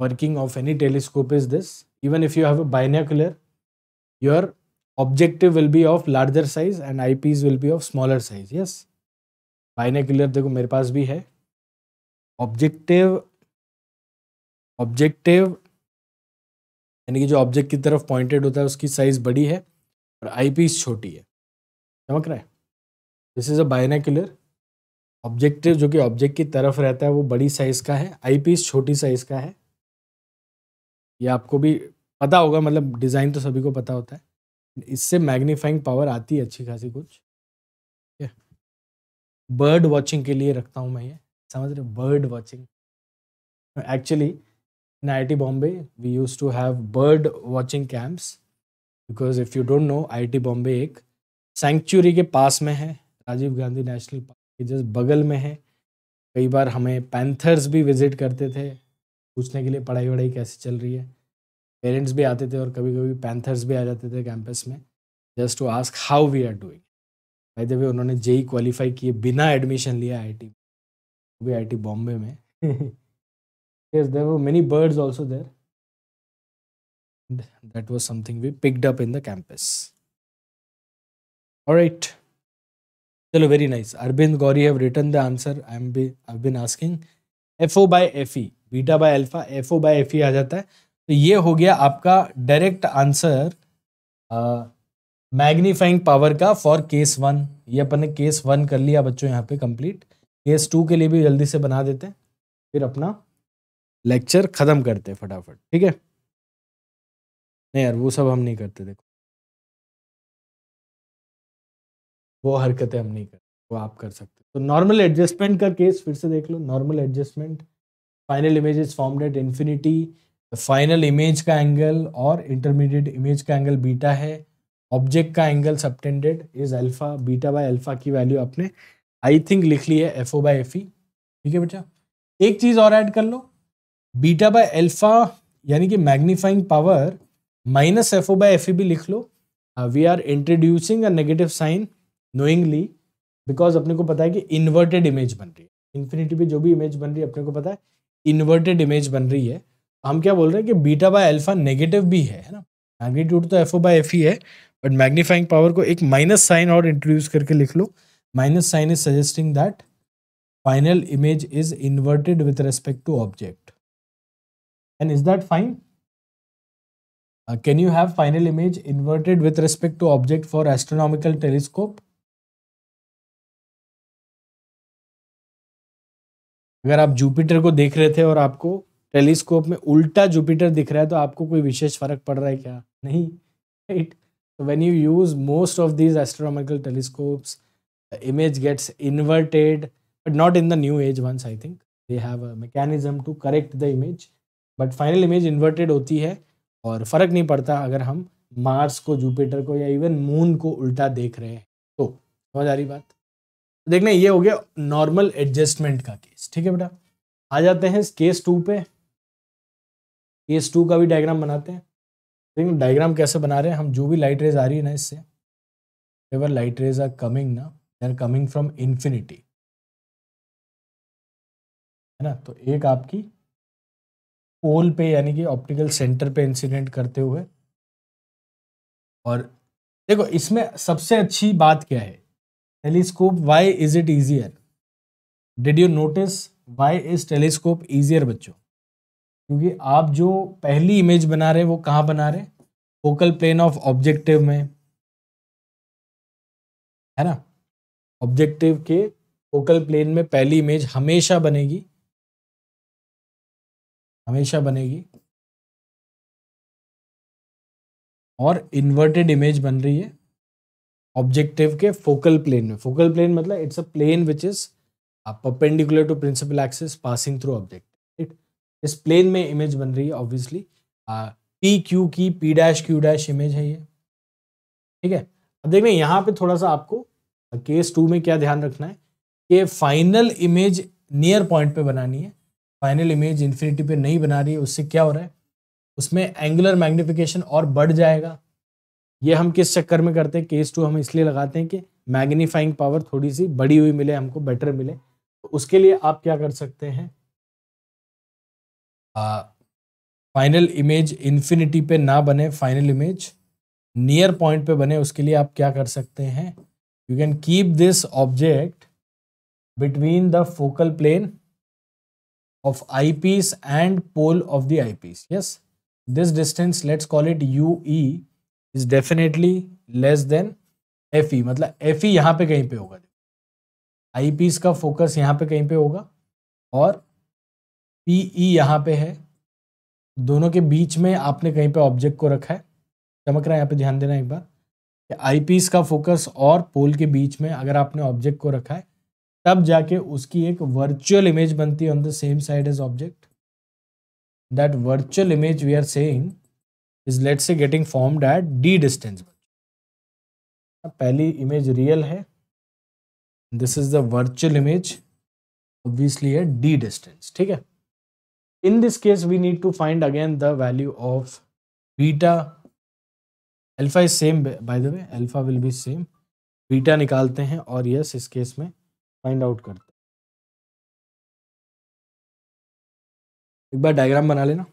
working of any telescope is this even if you have a binocular objective will be of larger size and eyepieces will be of smaller size yes binocular देखो मेरे पास भी है objective objective यानी कि जो object की तरफ pointed होता है उसकी साइज़ बड़ी है और आई पीस छोटी है चमक रहा है this is a binocular objective जो कि ऑब्जेक्ट की तरफ रहता है वो बड़ी साइज़ का है आई पीस छोटी साइज़ का है ये आपको भी पता होगा मतलब डिज़ाइन तो सभी को पता होता है इससे मैग्नीफाइंग पावर आती है अच्छी खासी कुछ बर्ड वॉचिंग के लिए रखता हूँ मैं ये समझ रहे bird watching actually in I T Bombay we use to have bird watching camps because if you don't know I T Bombay एक सेंचुरी के पास में है राजीव गांधी नेशनल पार्क के जस्ट बगल में है कई बार हमें पैंथर्स भी विजिट करते थे पूछने के लिए पढ़ाई वढ़ाई कैसे चल रही है पेरेंट्स भी आते थे और कभी कभी पैंथर्स भी आ जाते थे कैंपस में just to ask how we are doing by the way उन्होंने जेई क्वालिफाई किए बिना एडमिशन लिया आई टी भी आई टी बॉम्बे में yes there were many birds also there that was something we picked up in the campus all right Hello, very nice. Arbind Gauri have written the answer. I'm be, I've been asking. FO by FE, beta by alpha, FO by FE आ जाता है तो ये हो गया आपका direct answer magnifying power का for case one ये अपन ने केस वन कर लिया बच्चों यहाँ पे कंप्लीट केस टू के लिए भी जल्दी से बना देते हैं फिर अपना लेक्चर ख़त्म करते हैं फटाफट ठीक है नहीं यार वो सब हम नहीं करते देखो वो हरकतें हम नहीं करते वो आप कर सकते तो नॉर्मल एडजस्टमेंट का केस फिर से देख लो normal adjustment final image is form at infinity final image का एंगल और इंटरमीडिएट इमेज का एंगल बीटा है ऑब्जेक्ट का angle subtended is alpha beta by alpha की वैल्यू आपने आई थिंक लिख ली है F O by F E ठीक है बच्चा एक चीज़ और ऐड कर लो बीटा बाय अल्फा यानी कि magnifying power minus F O by F E भी लिख लो we are introducing a negative sign knowingly because अपने को पता है कि इन्वर्टेड इमेज बन रही है इन्फिनिटी भी जो भी इमेज बन रही है अपने को पता है इन्वर्टेड इमेज बन रही है हम क्या बोल रहे हैं कि बीटा बाय अल्फा नेगेटिव भी है ना मैग्नीट्यूड तो एफ ओ बाई एफ ही है बट मैग्नीफाइंग पावर को एक माइनस साइन और इंट्रोड्यूस करके लिख लो minus sign is suggesting that final image is inverted with respect to object and is that fine can you have final image inverted with respect to object for astronomical telescope अगर आप Jupiter को देख रहे थे और आपको telescope में उल्टा जुपिटर दिख रहा है तो आपको कोई विशेष फर्क पड़ रहा है क्या नहीं right when you use most of these astronomical telescopes image gets inverted but not in the new age ones I think they have a mechanism to correct the image but final image inverted होती है और फर्क नहीं पड़ता अगर हम Mars को Jupiter को या इवन मून को उल्टा देख रहे हैं तो समझ आ रही बात देखना ये हो गया नॉर्मल एडजस्टमेंट का केस ठीक है बेटा आ जाते हैं केस टू पे केस टू का भी डायग्राम बनाते हैं लेकिन तो डायग्राम कैसे बना रहे हैं हम जो भी लाइट रेज आ रही है ना इससे ever light rays are coming ना they are coming from infinity है ना तो एक आपकी पोल पे यानी कि ऑप्टिकल सेंटर पे इंसिडेंट करते हुए और देखो इसमें सबसे अच्छी बात क्या है telescope why is it easier did you notice why is telescope easier बच्चों क्योंकि आप जो पहली इमेज बना रहे हैं वो कहाँ बना रहे हैं फोकल प्लेन ऑफ ऑब्जेक्टिव में है ना ऑब्जेक्टिव के फोकल प्लेन में पहली इमेज हमेशा बनेगी हमेशा बनेगी और इन्वर्टेड इमेज बन रही है ऑब्जेक्टिव के फोकल प्लेन में फोकल प्लेन मतलब it's a plane which is perpendicular to principal axis passing through object इस प्लेन में इमेज बन रही है ऑब्वियसली पी क्यू की P dash Q dash image है ये ठीक है अब देख यहाँ पे थोड़ा सा आपको केस टू में क्या ध्यान रखना है कि फाइनल इमेज नियर पॉइंट पे बनानी है फाइनल इमेज इन्फिनिटी पे नहीं बना रही है उससे क्या हो रहा है उसमें एंगुलर मैग्निफिकेशन और बढ़ जाएगा ये हम किस चक्कर में करते हैं केस टू हम इसलिए लगाते हैं कि मैग्नीफाइंग पावर थोड़ी सी बड़ी हुई मिले हमको बेटर मिले तो उसके लिए आप क्या कर सकते हैं फाइनल इमेज इन्फिनिटी पे ना बने फाइनल इमेज नियर पॉइंट पे बने उसके लिए आप क्या कर सकते हैं you can keep this object between the focal plane of pole of the I eyepiece yes this distance let's call it U E is definitely less than F E मतलब एफ ई यहाँ पे कहीं पे होगा आईपीस का focus यहाँ पे कहीं पे होगा और पी ई e यहाँ पे है दोनों के बीच में आपने कहीं पे ऑब्जेक्ट को रखा है चमक रहा है यहाँ पे ध्यान देना एक बार कि आईपीस का फोकस और पोल के बीच में अगर आपने ऑब्जेक्ट को रखा है तब जाके उसकी एक वर्चुअल इमेज बनती है on the same side as object that virtual image we are saying is let say getting form at D distance पहली इमेज रियल है this is the virtual image obviously है डी डिस्टेंस ठीक है in this case we need to find again the value of beta alpha is same by the way alpha will be same beta निकालते हैं और yes इस case में find out करते हैं एक बार डायग्राम बना लेना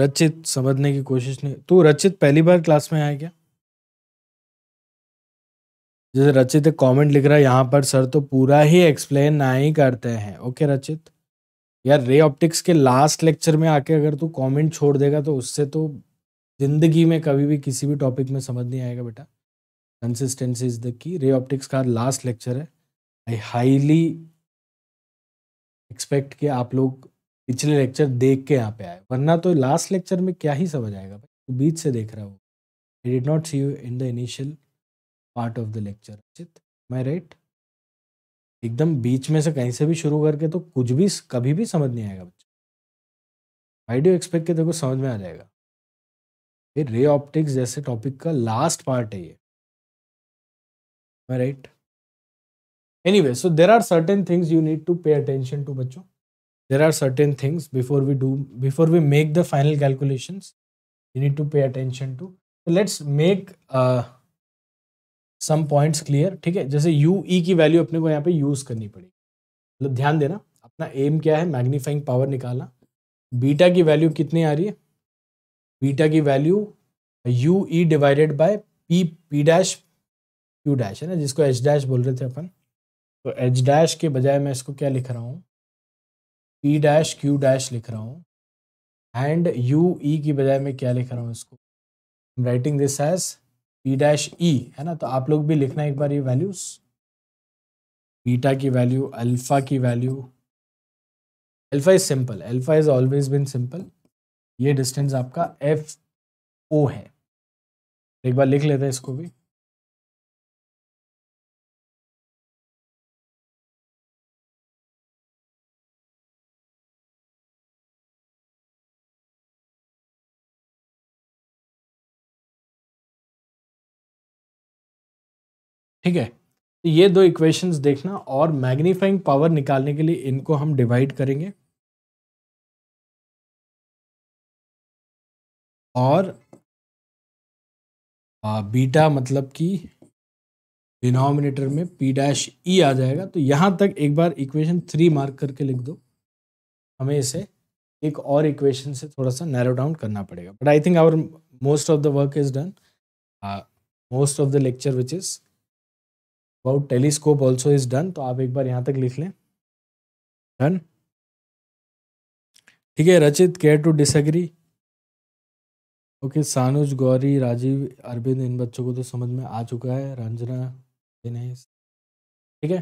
रचित समझने की कोशिश नहीं तू रचित पहली बार क्लास में आया क्या जैसे रचित एक कॉमेंट लिख रहा है यहाँ पर सर तो पूरा ही एक्सप्लेन ना ही करते हैं ओके रचित यार रे ऑप्टिक्स के लास्ट लेक्चर में आके अगर तू कमेंट छोड़ देगा तो उससे तो जिंदगी में कभी भी किसी भी टॉपिक में समझ नहीं आएगा बेटा consistency is the key ray optics का लास्ट लेक्चर है आई हाईली एक्सपेक्ट कि आप लोग पिछले लेक्चर देख के यहाँ पे आए वरना तो लास्ट लेक्चर में क्या ही समझ आएगा भाई तो बीच से देख रहा हूँ I did not see you in the initial part of the lecture Achit my right एकदम बीच में से कहीं से भी शुरू करके तो कुछ भी कभी भी समझ नहीं आएगा बच्चा आई डू एक्सपेक्ट के देखो समझ में आ जाएगा ये रे ऑप्टिक्स जैसे टॉपिक का लास्ट पार्ट है ये right any way so there are certain things you need to pay attention to बच्चों there are certain things before we do before we make the final calculations you need to pay attention to so let's make uh, some points clear ठीक है जैसे U ई e की value अपने को यहाँ पे use करनी पड़ेगी मतलब ध्यान देना अपना एम क्या है मैग्नीफाइंग पावर निकालना बीटा की वैल्यू कितनी आ रही है बीटा की value U E divided by P P dash Q dash है ना जिसको एच डैश बोल रहे थे अपन तो एच डैश के बजाय मैं इसको क्या लिख रहा हूँ पी डैश क्यू डैश लिख रहा हूँ एंड यू ई की बजाय मैं क्या लिख रहा हूँ इसको writing this as P dash E है ना तो आप लोग भी लिखना एक बार ये वैल्यूज़ बीटा की वैल्यू अल्फ़ा की value alpha is simple alpha is always been simple ये डिस्टेंस आपका एफ ओ है एक बार लिख लेते हैं इसको भी ठीक है तो ये दो इक्वेशंस देखना और मैग्नीफाइंग पावर निकालने के लिए इनको हम डिवाइड करेंगे और आ, बीटा मतलब कि डिनोमिनेटर में पी डैश ई आ जाएगा तो यहाँ तक एक बार इक्वेशन थ्री मार्क करके लिख दो हमें इसे एक और इक्वेशन से थोड़ा सा नैरो डाउन करना पड़ेगा but I think our most of the work is done most of the lecture which is about telescope also is done तो आप एक बार यहाँ तक लिख लें डन ठीक है Rachit care to disagree okay Sanuj Gauri Rajiv Arvind इन बच्चों को तो समझ में आ चुका है रंजना दिनेश ठीक है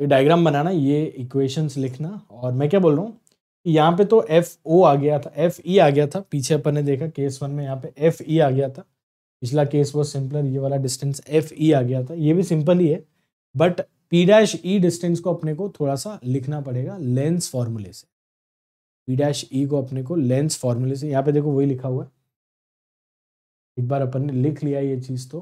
ये डायग्राम बनाना ये इक्वेशंस लिखना और मैं क्या बोल रहा हूँ यहाँ पे तो एफ ओ आ गया था एफ ई e आ गया था पीछे अपन ने देखा केस वन में यहाँ पे एफ ई e आ गया था पिछला केस वो सिंपलर ये वाला डिस्टेंस एफ ई आ गया था ये भी सिंपल ही है but P dash E distance को अपने को थोड़ा सा लिखना पड़ेगा लेंस फॉर्मूले से पी डैश ई को अपने को लेंस फॉर्मूले से यहाँ पे देखो वही लिखा हुआ है एक बार अपन ने लिख लिया ये चीज़ तो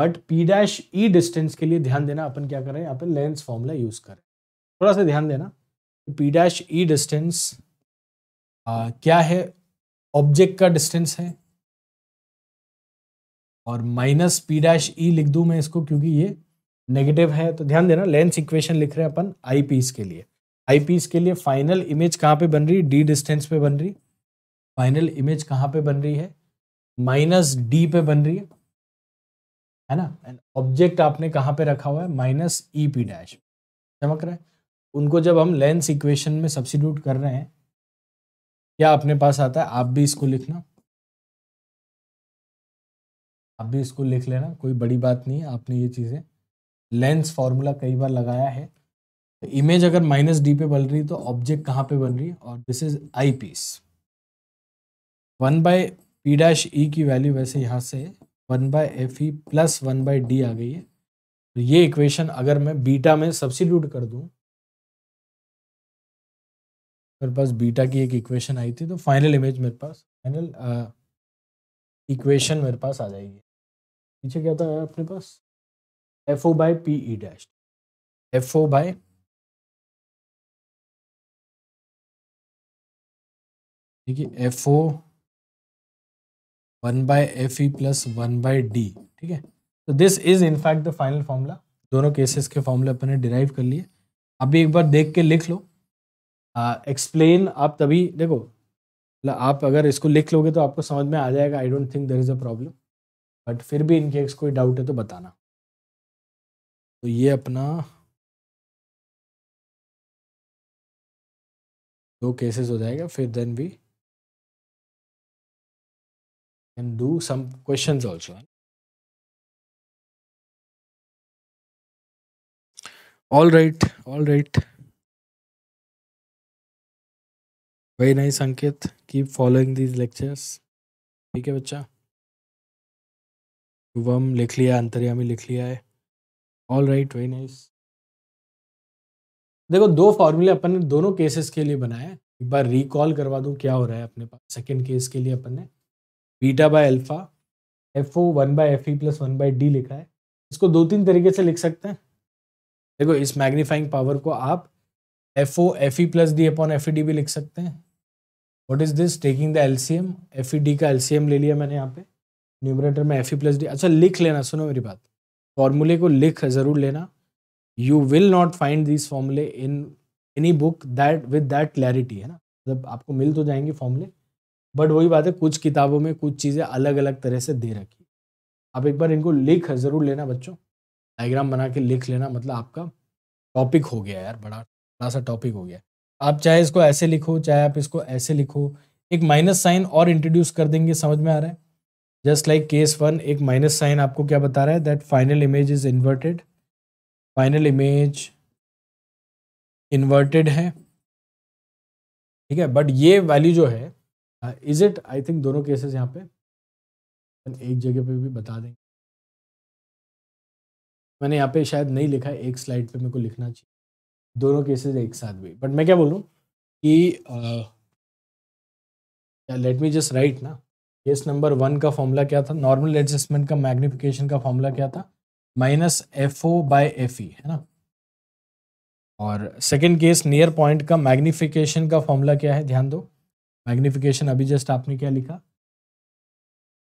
but P dash E distance के लिए ध्यान देना अपन क्या करें यहाँ पे लेंस फॉर्मूला यूज़ करें थोड़ा सा ध्यान देना पी डैश ई डिस्टेंस क्या है ऑब्जेक्ट का डिस्टेंस है और माइनस पी डैश ई लिख दूं मैं इसको क्योंकि ये नेगेटिव है तो ध्यान देना लेंस इक्वेशन लिख रहे हैं अपन आई पीस के लिए आई पीस के लिए फाइनल इमेज कहाँ पे बन रही है डी डिस्टेंस पे बन रही फाइनल इमेज कहाँ पे बन रही है माइनस डी पे बन रही है है ना एंड ऑब्जेक्ट आपने कहाँ पे रखा हुआ है माइनस ई पी डैश चमक रहा है उनको जब हम लेंस इक्वेशन में सब्सिट्यूट कर रहे हैं क्या अपने पास आता है आप भी इसको लिखना आप भी इसको लिख लेना कोई बड़ी बात नहीं है आपने ये चीज़ें लेंस फार्मूला कई बार लगाया है तो इमेज अगर माइनस डी पे बन रही तो ऑब्जेक्ट कहाँ पे बन रही है और this is eyepiece one by P dash E की वैल्यू वैसे यहाँ से one by F E plus one by D आ गई है तो ये इक्वेशन अगर मैं बीटा में सब्सिट्यूट कर दूँ मेरे पास बीटा की एक इक्वेशन आई थी तो फाइनल इमेज मेरे पास फाइनल इक्वेशन मेरे पास आ जाएगी पीछे क्या था अपने पास F O by P E dash F O by ठीक है F O one by F E plus one by D ठीक है तो this is in fact the final formula दोनों केसेस के फॉर्मूले अपन ने डिराइव कर लिए अभी एक बार देख के लिख लो एक्सप्लेन आप तभी देखो आप अगर इसको लिख लोगे तो आपको समझ में आ जाएगा I don't think there is a problem but फिर भी इनकेस कोई डाउट है तो बताना तो ये अपना दो केसेस हो जाएगा फिर then we can do some questions also all right all right वही नहीं संकेत कीप फॉलोइंग दीज लेक्चर्स ठीक है बच्चा शुभम लिख लिया अंतर्यामी लिख लिया है ऑल राइट वही नहीं देखो दो फॉर्मूले अपन ने दोनों केसेस के लिए बनाए एक बार रिकॉल करवा दूं क्या हो रहा है अपने पास सेकंड केस के लिए अपन ने beta by alpha F O one by F E plus one by D लिखा है इसको दो तीन तरीके से लिख सकते हैं देखो इस मैग्नीफाइंग पावर को आप F O F E plus D upon F E D भी लिख सकते हैं what is this taking the L C M F E D का एल सी एम ले लिया मैंने यहाँ पे न्यूमरेटर में एफ ई प्लस डी अच्छा लिख लेना सुनो मेरी बात फॉर्मूले को लिख ज़रूर लेना you will not find this फॉर्मूले in any book that with that clarity है ना मतलब आपको मिल तो जाएंगे फॉर्मूले बट वही बात है कुछ किताबों में कुछ चीज़ें अलग अलग तरह से दे रखी आप एक बार इनको लिख ज़रूर लेना बच्चों डायग्राम बना के लिख लेना मतलब आपका टॉपिक हो गया यार बड़ा बड़ा सा टॉपिक हो गया आप चाहे इसको ऐसे लिखो चाहे आप इसको ऐसे लिखो एक माइनस साइन और इंट्रोड्यूस कर देंगे समझ में आ रहा है जस्ट लाइक केस वन एक माइनस साइन आपको क्या बता रहा है that final image is inverted final image inverted है ठीक है बट ये वैल्यू जो है इज इट आई थिंक दोनों केसेस यहाँ पे एक जगह पे भी बता देंगे मैंने यहाँ पे शायद नहीं लिखा है एक स्लाइड पे मेरे को लिखना चाहिए दोनों केसेस एक साथ भी बट मैं क्या बोलूँ कि लेट मी जस्ट राइट ना केस नंबर वन का फॉर्मूला क्या था नॉर्मल एडजस्टमेंट का मैग्निफिकेशन का फॉर्मूला क्या था minus F O by F E है ना और सेकेंड केस नियर पॉइंट का मैग्निफिकेशन का फॉर्मूला क्या है ध्यान दो मैग्निफिकेशन अभी जस्ट आपने क्या लिखा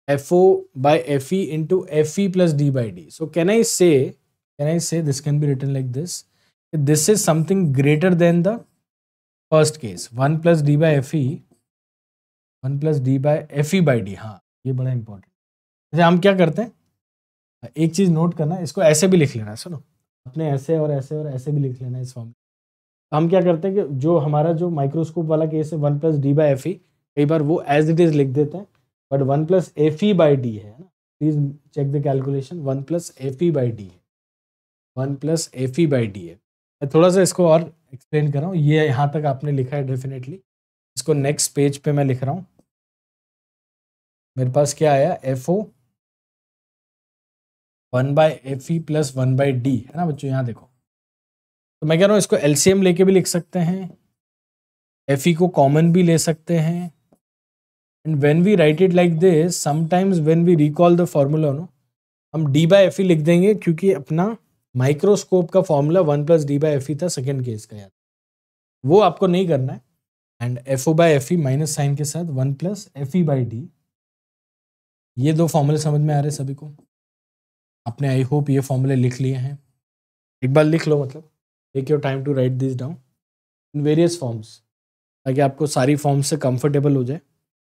F O by F E into F E plus D by D so can I say can I say this can be written like this this is something greater than the first case one plus D by F E one plus D by F E by D हाँ ये बड़ा important अच्छा हम क्या करते हैं एक चीज़ note करना इसको ऐसे भी लिख लेना है सुनो अपने ऐसे और ऐसे और ऐसे भी लिख लेना है इस फॉर्म तो हम क्या करते हैं कि जो हमारा जो माइक्रोस्कोप वाला केस है one plus D by F E कई बार वो एज इट इज़ लिख देते हैं but one plus F E by D है ना please check the calculation one plus F E by D है one plus F E by D है मैं थोड़ा सा इसको और एक्सप्लेन कर रहा हूँ ये यहाँ तक आपने लिखा है डेफिनेटली इसको नेक्स्ट पेज पे मैं लिख रहा हूँ मेरे पास क्या आया F O one by F E plus one by D है ना बच्चों यहाँ देखो तो मैं कह रहा हूँ इसको एलसीएम लेके भी लिख सकते हैं एफ ई e को कॉमन भी ले सकते हैं and when we write it like this sometimes when we recall the formula no हम डी बाई एफ ई लिख देंगे क्योंकि अपना माइक्रोस्कोप का formula one plus D by F E था सेकेंड केस का याद वो आपको नहीं करना है and F O by F E minus sign के साथ one plus F E by D ये दो फॉर्मूले समझ में आ रहे सभी को आपने आई होप ये फॉर्मूले लिख लिए हैं एक बार लिख लो मतलब take your time to write this down in various forms ताकि आपको सारी फॉर्म्स से कंफर्टेबल हो जाए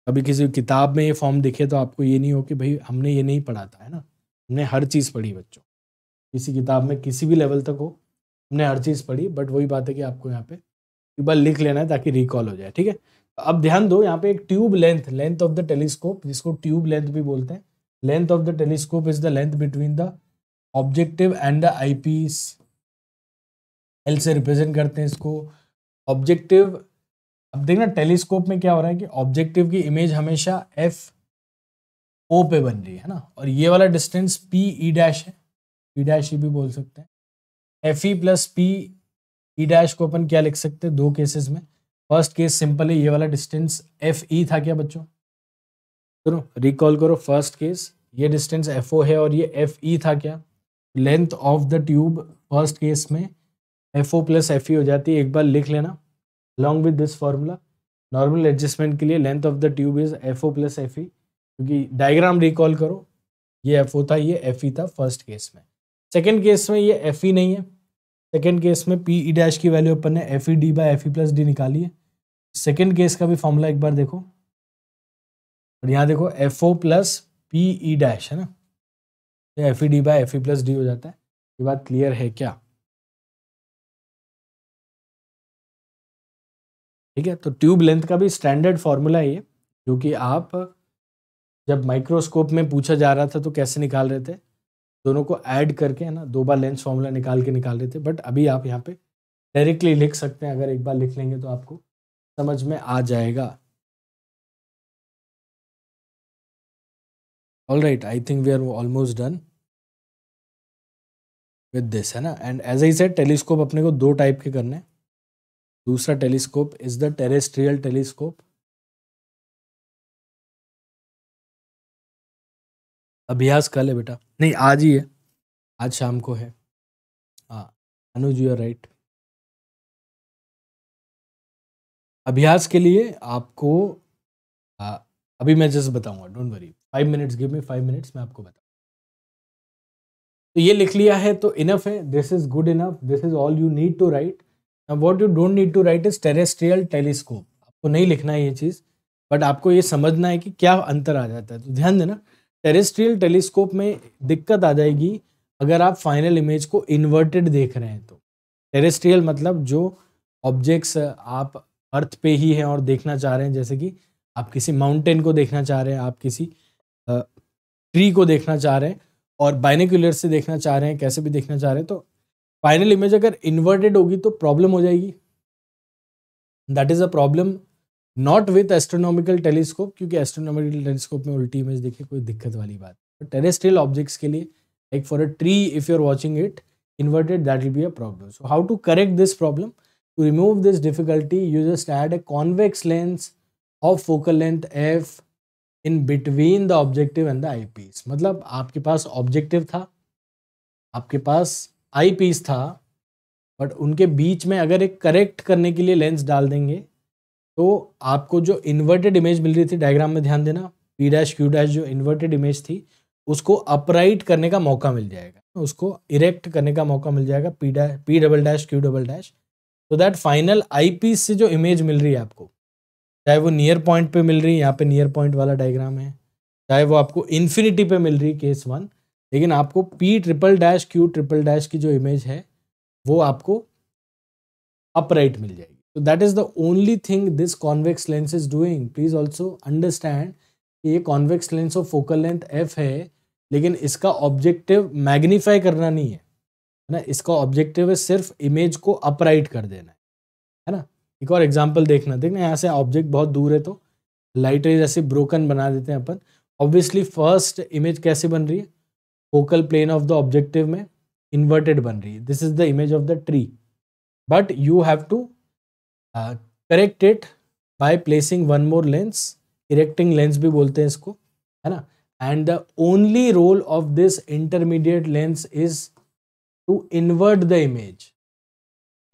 कभी किसी किताब में ये फॉर्म दिखे तो आपको ये नहीं हो कि भाई हमने ये नहीं पढ़ा था है ना हमने हर चीज़ पढ़ी बच्चों किसी किताब में किसी भी लेवल तक हो हमने हर चीज़ पढ़ी बट वही बात है कि आपको यहाँ पे एक बार लिख लेना है ताकि रिकॉल हो जाए ठीक है तो अब ध्यान दो यहाँ पे एक tube length length of the telescope जिसको ट्यूब लेंथ भी बोलते हैं length of the telescope is the length between the objective and the I eyepiece L से रिप्रेजेंट करते हैं इसको ऑब्जेक्टिव अब देखना टेलीस्कोप में क्या हो रहा है कि ऑब्जेक्टिव की इमेज हमेशा एफ ओ पे बन रही है ना और ये वाला डिस्टेंस पी ई डैश है पी डैश ई भी बोल सकते हैं F E plus P E dash को अपन क्या लिख सकते हैं दो केसेस में फर्स्ट केस सिंपल है ये वाला डिस्टेंस एफ ई था क्या बच्चों करो रिकॉल करो फर्स्ट केस ये डिस्टेंस एफ ओ है और ये एफ ई e था क्या length of the tube first case में F O plus F E हो जाती है एक बार लिख लेना long with this formula normal adjustment के लिए length of the tube is F O plus F E क्योंकि डायग्राम रिकॉल करो ये एफ ओ था ये एफ ई e था फर्स्ट केस में सेकेंड केस में ये एफ ई e नहीं है सेकेंड केस में पी ई डैश की वैल्यू अपन ने F E D by F E plus D निकाली है सेकेंड केस का भी फॉर्मूला एक बार देखो और यहाँ देखो F O plus P E dash है ना F E D by F E plus D हो जाता है ये बात क्लियर है क्या ठीक है तो ट्यूब लेंथ का भी स्टैंडर्ड फॉर्मूला है ये कि आप जब माइक्रोस्कोप में पूछा जा रहा था तो कैसे निकाल रहे थे दोनों को ऐड करके है ना दो बार लेंस फॉर्मूला निकाल के निकाल रहे थे बट अभी आप यहाँ पे डायरेक्टली लिख सकते हैं अगर एक बार लिख लेंगे तो आपको समझ में आ जाएगा all right I think we are almost done with this है ना and as I said telescope अपने को दो टाइप के करने हैं दूसरा telescope is the terrestrial telescope अभ्यास कर ले बेटा नहीं आज ही है आज शाम को है हाँ अनुज यू आर राइट अभ्यास के लिए आपको आ, हाँ, अभी मैं जस्ट बताऊंगा don't worry five minutes give me five minutes मैं आपको बताऊँ तो ये लिख लिया है तो इनफ है this is good enough this is all you need to write what you don't need to write is terrestrial telescope आपको नहीं लिखना है ये चीज़ बट आपको ये समझना है कि क्या अंतर आ जाता है तो ध्यान देना टेरेस्ट्रियल टेलीस्कोप में दिक्कत आ जाएगी अगर आप फाइनल इमेज को इन्वर्टेड देख रहे हैं तो टेरेस्ट्रियल मतलब जो ऑब्जेक्ट्स आप अर्थ पे ही हैं और देखना चाह रहे हैं जैसे कि आप किसी माउंटेन को देखना चाह रहे हैं आप किसी ट्री को देखना चाह रहे हैं और बाइनिकुलर से देखना चाह रहे हैं कैसे भी देखना चाह रहे हैं तो फाइनल इमेज अगर इन्वर्टेड होगी तो प्रॉब्लम हो जाएगी that is a problem not with astronomical telescope क्योंकि एस्ट्रोनॉमिकल टेलीस्कोप में उल्टी इमेज देखिए कोई दिक्कत वाली बात टेरेस्ट्रियल ऑब्जेक्ट्स के लिए like for a tree if you are watching it inverted that will be a problem so how to correct this problem to remove this difficulty you just add a convex lens of focal length F in between the objective and the I eyepiece मतलब आपके पास objective था आपके पास आई piece था but उनके बीच में अगर एक correct करने के लिए लेंस डाल देंगे तो आपको जो इन्वर्टेड इमेज मिल रही थी डायग्राम में ध्यान देना पी डैश क्यू डैश जो इन्वर्टेड इमेज थी उसको अपराइट करने का मौका मिल जाएगा उसको इरेक्ट करने का मौका मिल जाएगा P dash P double dash Q double dash तो दैट फाइनल आई पी से जो इमेज मिल रही है आपको चाहे वो नियर पॉइंट पे मिल रही है यहाँ पे नियर पॉइंट वाला डायग्राम है चाहे वो आपको इन्फिनिटी पे मिल रही है केस वन लेकिन आपको P triple dash Q triple dash की जो इमेज है वो आपको अपराइट मिल जाएगी तो that is the only thing this convex lens is doing please also understand कि ये convex lens of focal length F है लेकिन इसका ऑब्जेक्टिव मैग्नीफाई करना नहीं है है ना इसका ऑब्जेक्टिव है सिर्फ इमेज को अपराइट कर देना है है ना एक और एग्जाम्पल देखना देखना यहाँ से ऑब्जेक्ट बहुत दूर है तो लाइट रेज ऐसे ब्रोकन बना देते हैं अपन ऑब्वियसली फर्स्ट इमेज कैसे बन रही है focal plane of the objective में इन्वर्टेड बन रही है this is the image of the tree but you have to correct it by placing one more lens erecting lens भी बोलते हैं इसको है ना the only role of this intermediate lens is to invert the image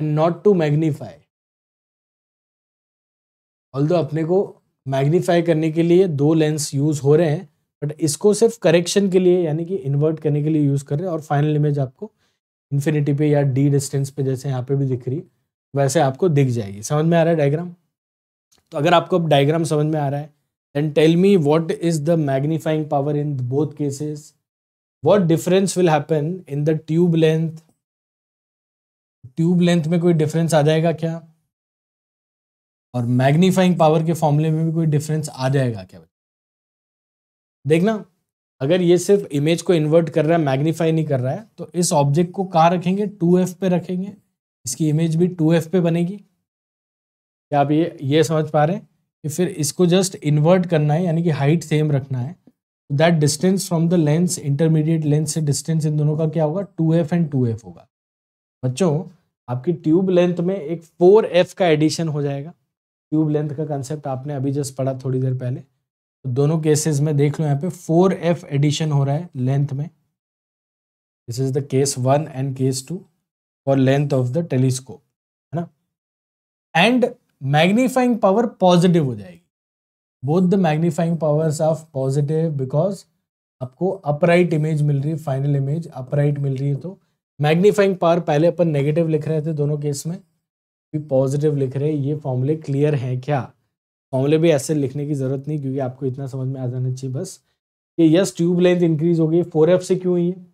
and not to to all दो अपने को magnify करने के लिए दो लेंस यूज हो रहे हैं बट इसको सिर्फ करेक्शन के लिए यानी कि इन्वर्ट करने के लिए यूज कर रहे हैं और फाइनल इमेज आपको इन्फिनिटी पे या डी डिस्टेंस पे जैसे यहाँ पे भी दिख रही है वैसे आपको दिख जाएगी समझ में आ रहा है डायग्राम तो अगर आपको अब डायग्राम समझ में आ रहा है then tell me what is the magnifying power in both cases what difference will happen in the tube length tube length में कोई डिफरेंस आ जाएगा क्या और मैग्नीफाइंग पावर के फॉर्मूले में भी कोई डिफरेंस आ जाएगा क्या देखना अगर ये सिर्फ इमेज को इन्वर्ट कर रहा है मैग्नीफाई नहीं कर रहा है तो इस ऑब्जेक्ट को कहाँ रखेंगे टू एफ पे रखेंगे इसकी इमेज भी टू एफ पे बनेगी क्या आप ये ये समझ पा रहे हैं कि फिर इसको जस्ट इन्वर्ट करना है यानी कि हाइट सेम रखना है that distance from the lens intermediate lens से डिस्टेंस इन दोनों का क्या होगा two F and two F होगा बच्चों आपकी ट्यूब लेंथ में एक फोर एफ का एडिशन हो जाएगा ट्यूब लेंथ का कंसेप्ट आपने अभी जस्ट पढ़ा थोड़ी देर पहले तो दोनों केसेस में देख लो यहाँ पे फोर एफ एडिशन हो रहा है लेंथ में this is the case one and case two for length of the telescope है ना एंड मैग्नीफाइंग पावर पॉजिटिव हो जाएगी both the magnifying powers of positive because आपको अपराइट इमेज मिल रही है फाइनल इमेज अपराइट मिल रही है तो मैग्नीफाइंग पावर पहले अपन नेगेटिव लिख रहे थे दोनों केस में भी पॉजिटिव लिख रहे हैं ये फॉर्मूले क्लियर हैं क्या फॉर्मूले भी ऐसे लिखने की ज़रूरत नहीं क्योंकि आपको इतना समझ में आ जाना चाहिए बस कि यस ट्यूब लेंथ इंक्रीज हो गई फोर एफ से क्यों हुई है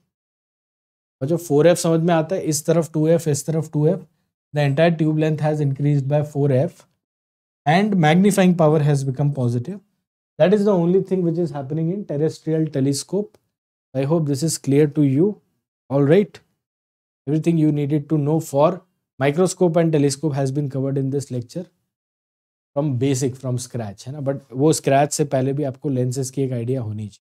और जो एफ समझ में आता है इस तरफ टू एफ इस तरफ two F the entire tube length has increase by four F and magnifying power has become positive that is the only thing which is happening in terrestrial telescope I hope this is clear to you all right everything you needed to know for microscope and telescope has been covered in this lecture from basic from scratch है ना but वो scratch से पहले भी आपको lenses की एक idea होनी चाहिए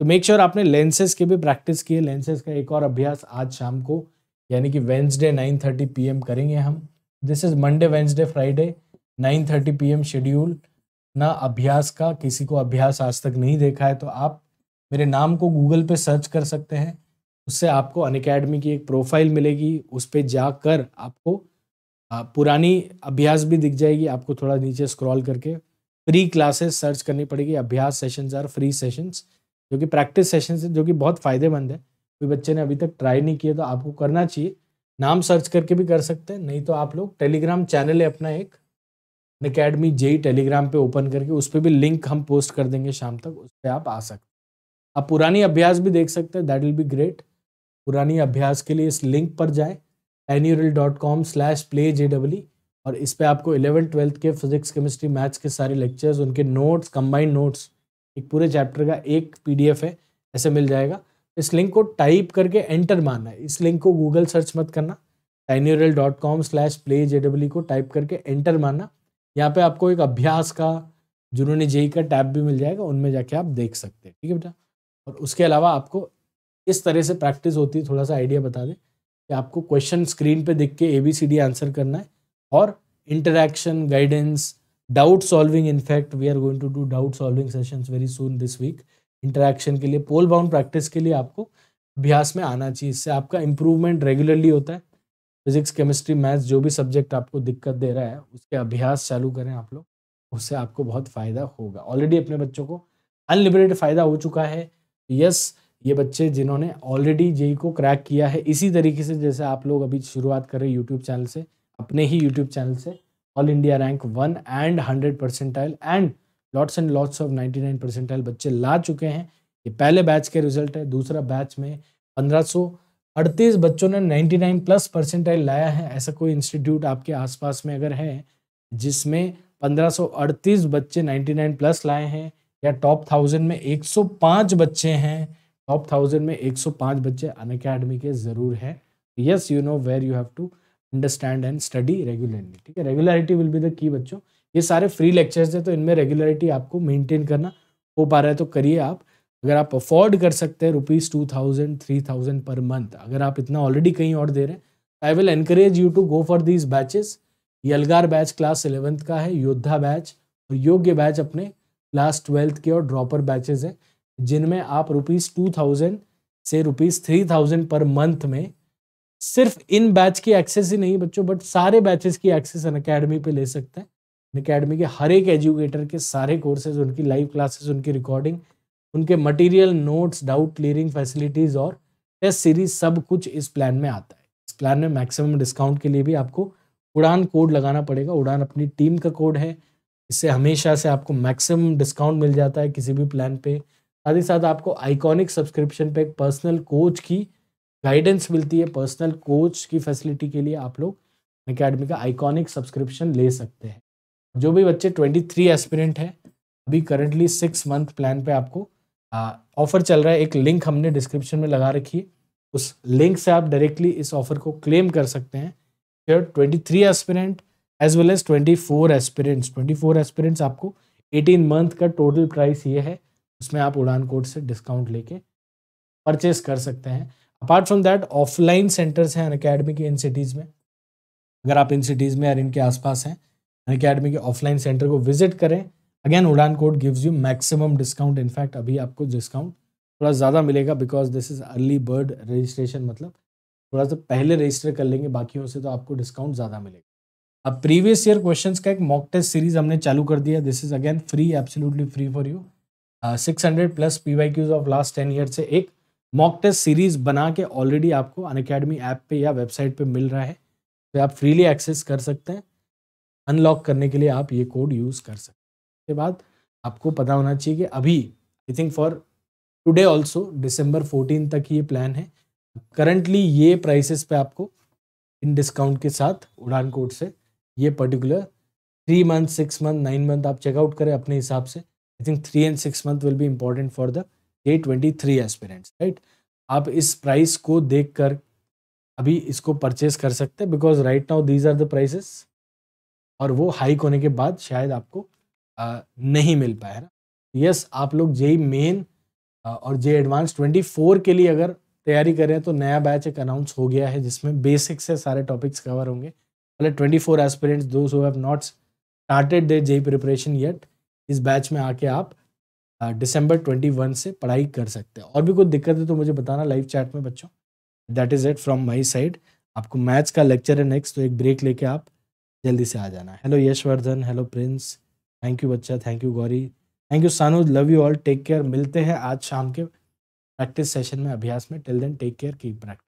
तो मेक श्योर sure आपने लेंसेज के भी प्रैक्टिस किए लेंसेज का एक और अभ्यास आज शाम को यानी कि वेंसडे नाइन थर्टी पी करेंगे हम this is Monday Wednesday Friday nine thirty P schedule ना अभ्यास का किसी को अभ्यास आज तक नहीं देखा है तो आप मेरे नाम को गूगल पे सर्च कर सकते हैं उससे आपको अन अकेडमी की एक प्रोफाइल मिलेगी उस पर जाकर आपको पुरानी अभ्यास भी दिख जाएगी आपको थोड़ा नीचे स्क्रॉल करके फ्री क्लासेस सर्च करनी पड़ेगी अभ्यास सेशंस आर फ्री सेशंस जो कि प्रैक्टिस सेशन से जो कि बहुत फ़ायदेमंद है कोई बच्चे ने अभी तक ट्राई नहीं किया तो आपको करना चाहिए नाम सर्च करके भी कर सकते हैं नहीं तो आप लोग टेलीग्राम चैनल है अपना एक अकेडमी जेई टेलीग्राम पे ओपन करके उस पर भी लिंक हम पोस्ट कर देंगे शाम तक उस पर आप आ सकते हैं आप पुरानी अभ्यास भी देख सकते हैं दैट विल बी ग्रेट पुरानी अभ्यास के लिए इस लिंक पर जाएँ tinyurl dot com slash play J W और इस पर आपको इलेवन ट्वेल्थ के फिजिक्स केमिस्ट्री मैथ्स के सारे लेक्चर्स उनके नोट्स कंबाइंड नोट्स एक पूरे चैप्टर का एक पीडीएफ है ऐसे मिल जाएगा तो इस लिंक को टाइप करके एंटर मारना है इस लिंक को गूगल सर्च मत करना tinyurl dot com slash play J W को टाइप करके एंटर मारना यहाँ पे आपको एक अभ्यास का जिन्होंने जेई का टैब भी मिल जाएगा उनमें जाके आप देख सकते हैं ठीक है बेटा और उसके अलावा आपको इस तरह से प्रैक्टिस होती है थोड़ा सा आइडिया बता दें कि आपको क्वेश्चन स्क्रीन पर देख के A B C D answer करना है और interaction guidance doubt solving in fact we are going to do doubt solving sessions very soon this week interaction के लिए पोल बाउंड प्रैक्टिस के लिए आपको अभ्यास में आना चाहिए इससे आपका इंप्रूवमेंट रेगुलरली होता है फिजिक्स केमिस्ट्री मैथ्स जो भी सब्जेक्ट आपको दिक्कत दे रहा है उसके अभ्यास चालू करें आप लोग उससे आपको बहुत फ़ायदा होगा ऑलरेडी अपने बच्चों को अनलिमिटेड फ़ायदा हो चुका है यस ये बच्चे जिन्होंने ऑलरेडी जेई e को क्रैक किया है इसी तरीके से जैसे आप लोग अभी शुरुआत कर रहे हैं यूट्यूब चैनल से अपने ही यूट्यूब चैनल से all India rank one and hundred percentile and lots and lots of ninety nine percentile बच्चे ला चुके हैं ये पहले बैच के रिजल्ट है दूसरा बैच में पंद्रह सौ अड़तीस बच्चों ने नाइन्टी नाइन प्लस परसेंटाइल लाया है ऐसा कोई इंस्टीट्यूट आपके आसपास में अगर है जिसमें 1538 बच्चे 99 प्लस लाए हैं या टॉप थाउजेंड में 105 बच्चे हैं टॉप थाउजेंड में 105 बच्चे अन अकेडमी के ज़रूर हैं yes you know where you have to understand and study regularly ठीक है regularity will be the key बच्चों ये सारे फ्री लेक्चर्स हैं तो इनमें रेगुलरिटी आपको मेंटेन करना हो पा रहा है तो करिए आप अगर आप अफोर्ड कर सकते हैं rupees two thousand three thousand per month अगर आप इतना ऑलरेडी कहीं और दे रहे हैं I will encourage you to go for these batches ये अलगार बैच क्लास इलेवेंथ का है योद्धा बैच और योग्य बैच अपने क्लास ट्वेल्थ के और ड्रॉपर बैचेज हैं जिनमें आप रुपीज़ टू थाउजेंड से rupees three thousand per month में सिर्फ इन बैच की एक्सेस ही नहीं बच्चों बट सारे बैचेस की एक्सेस अन अकेडमी पर ले सकते हैं अकेडमी के हर एक एजुकेटर के सारे कोर्सेज उनकी लाइव क्लासेस उनकी रिकॉर्डिंग उनके material notes doubt clearing facilities और टेस्ट सीरीज सब कुछ इस प्लान में आता है इस प्लान में मैक्सिमम डिस्काउंट के लिए भी आपको उड़ान कोड लगाना पड़ेगा उड़ान अपनी टीम का कोड है इससे हमेशा से आपको मैक्सिमम डिस्काउंट मिल जाता है किसी भी प्लान पे साथ ही साथ आपको आइकॉनिक सब्सक्रिप्शन पे एक पर्सनल कोच की गाइडेंस मिलती है पर्सनल कोच की फैसिलिटी के लिए आप लोग अकेडमी का आइकॉनिक सब्सक्रिप्शन ले सकते हैं जो भी बच्चे 23 एस्पिरेंट हैं अभी करंटली सिक्स मंथ प्लान पे आपको ऑफर चल रहा है एक लिंक हमने डिस्क्रिप्शन में लगा रखी है उस लिंक से आप डायरेक्टली इस ऑफर को क्लेम कर सकते हैं फिर twenty three aspirant as well as twenty four aspirants twenty four aspirants आपको एटीन मंथ का टोटल प्राइस ये है उसमें आप उड़ान कोड से डिस्काउंट लेके परचेस कर सकते हैं apart from that offline centres हैं अनकेडमी के इन सिटीज़ में अगर आप इन सिटीज़ में और इनके आसपास हैं अनकेडमी के ऑफलाइन सेंटर को विजिट करें अगेन उड़ान code gives you maximum discount in fact अभी आपको डिस्काउंट थोड़ा ज़्यादा मिलेगा because this is early bird registration मतलब थोड़ा सा पहले रजिस्टर कर लेंगे बाकियों से तो आपको डिस्काउंट ज़्यादा मिलेगा अब प्रीवियस ईयर क्वेश्चन का एक मॉक टेस्ट सीरीज हमने चालू कर दिया this is again free absolutely free for you six hundred plus P Y Qs of last ten year से एक मॉक टेस्ट सीरीज बना के ऑलरेडी आपको अन अकेडमी ऐप पे या वेबसाइट पे मिल रहा है तो आप फ्रीली एक्सेस कर सकते हैं अनलॉक करने के लिए आप ये कोड यूज़ कर सकते हैं उसके बाद आपको पता होना चाहिए कि अभी I think for today also December fourteen तक ये प्लान है करंटली ये प्राइसेस पे आपको इन डिस्काउंट के साथ उड़ान कोड से ये particular three month six month nine month आप चेकआउट करें अपने हिसाब से I think three and six month will be important for the ये ट्वेंटी थ्री एस्पिरेंट्स राइट आप इस प्राइस को देख कर अभी इसको परचेस कर सकते हैं because right now these are the prices और वो हाइक होने के बाद शायद आपको आ, नहीं मिल पाए ना यस आप लोग जे मेन और जे एडवांस 24 के लिए अगर तैयारी करें तो नया बैच एक अनाउंस हो गया है जिसमें बेसिक से सारे टॉपिक्स कवर होंगे पहले 24 four aspirants though have not started the JEE preparation yet इस बैच में आके आप दिसंबर ट्वेंटी वन से पढ़ाई कर सकते हैं और भी कोई दिक्कत है तो मुझे बताना लाइव चैट में बच्चों that is it from my side आपको मैथ्स का लेक्चर है नेक्स्ट तो एक ब्रेक लेके आप जल्दी से आ जाना hello Yashvardhan hello Prince thank you बच्चा thank you Gauri thank you Sanu love you all take care मिलते हैं आज शाम के प्रैक्टिस सेशन में अभ्यास में टिल देन टेक केयर की प्रैक्टिस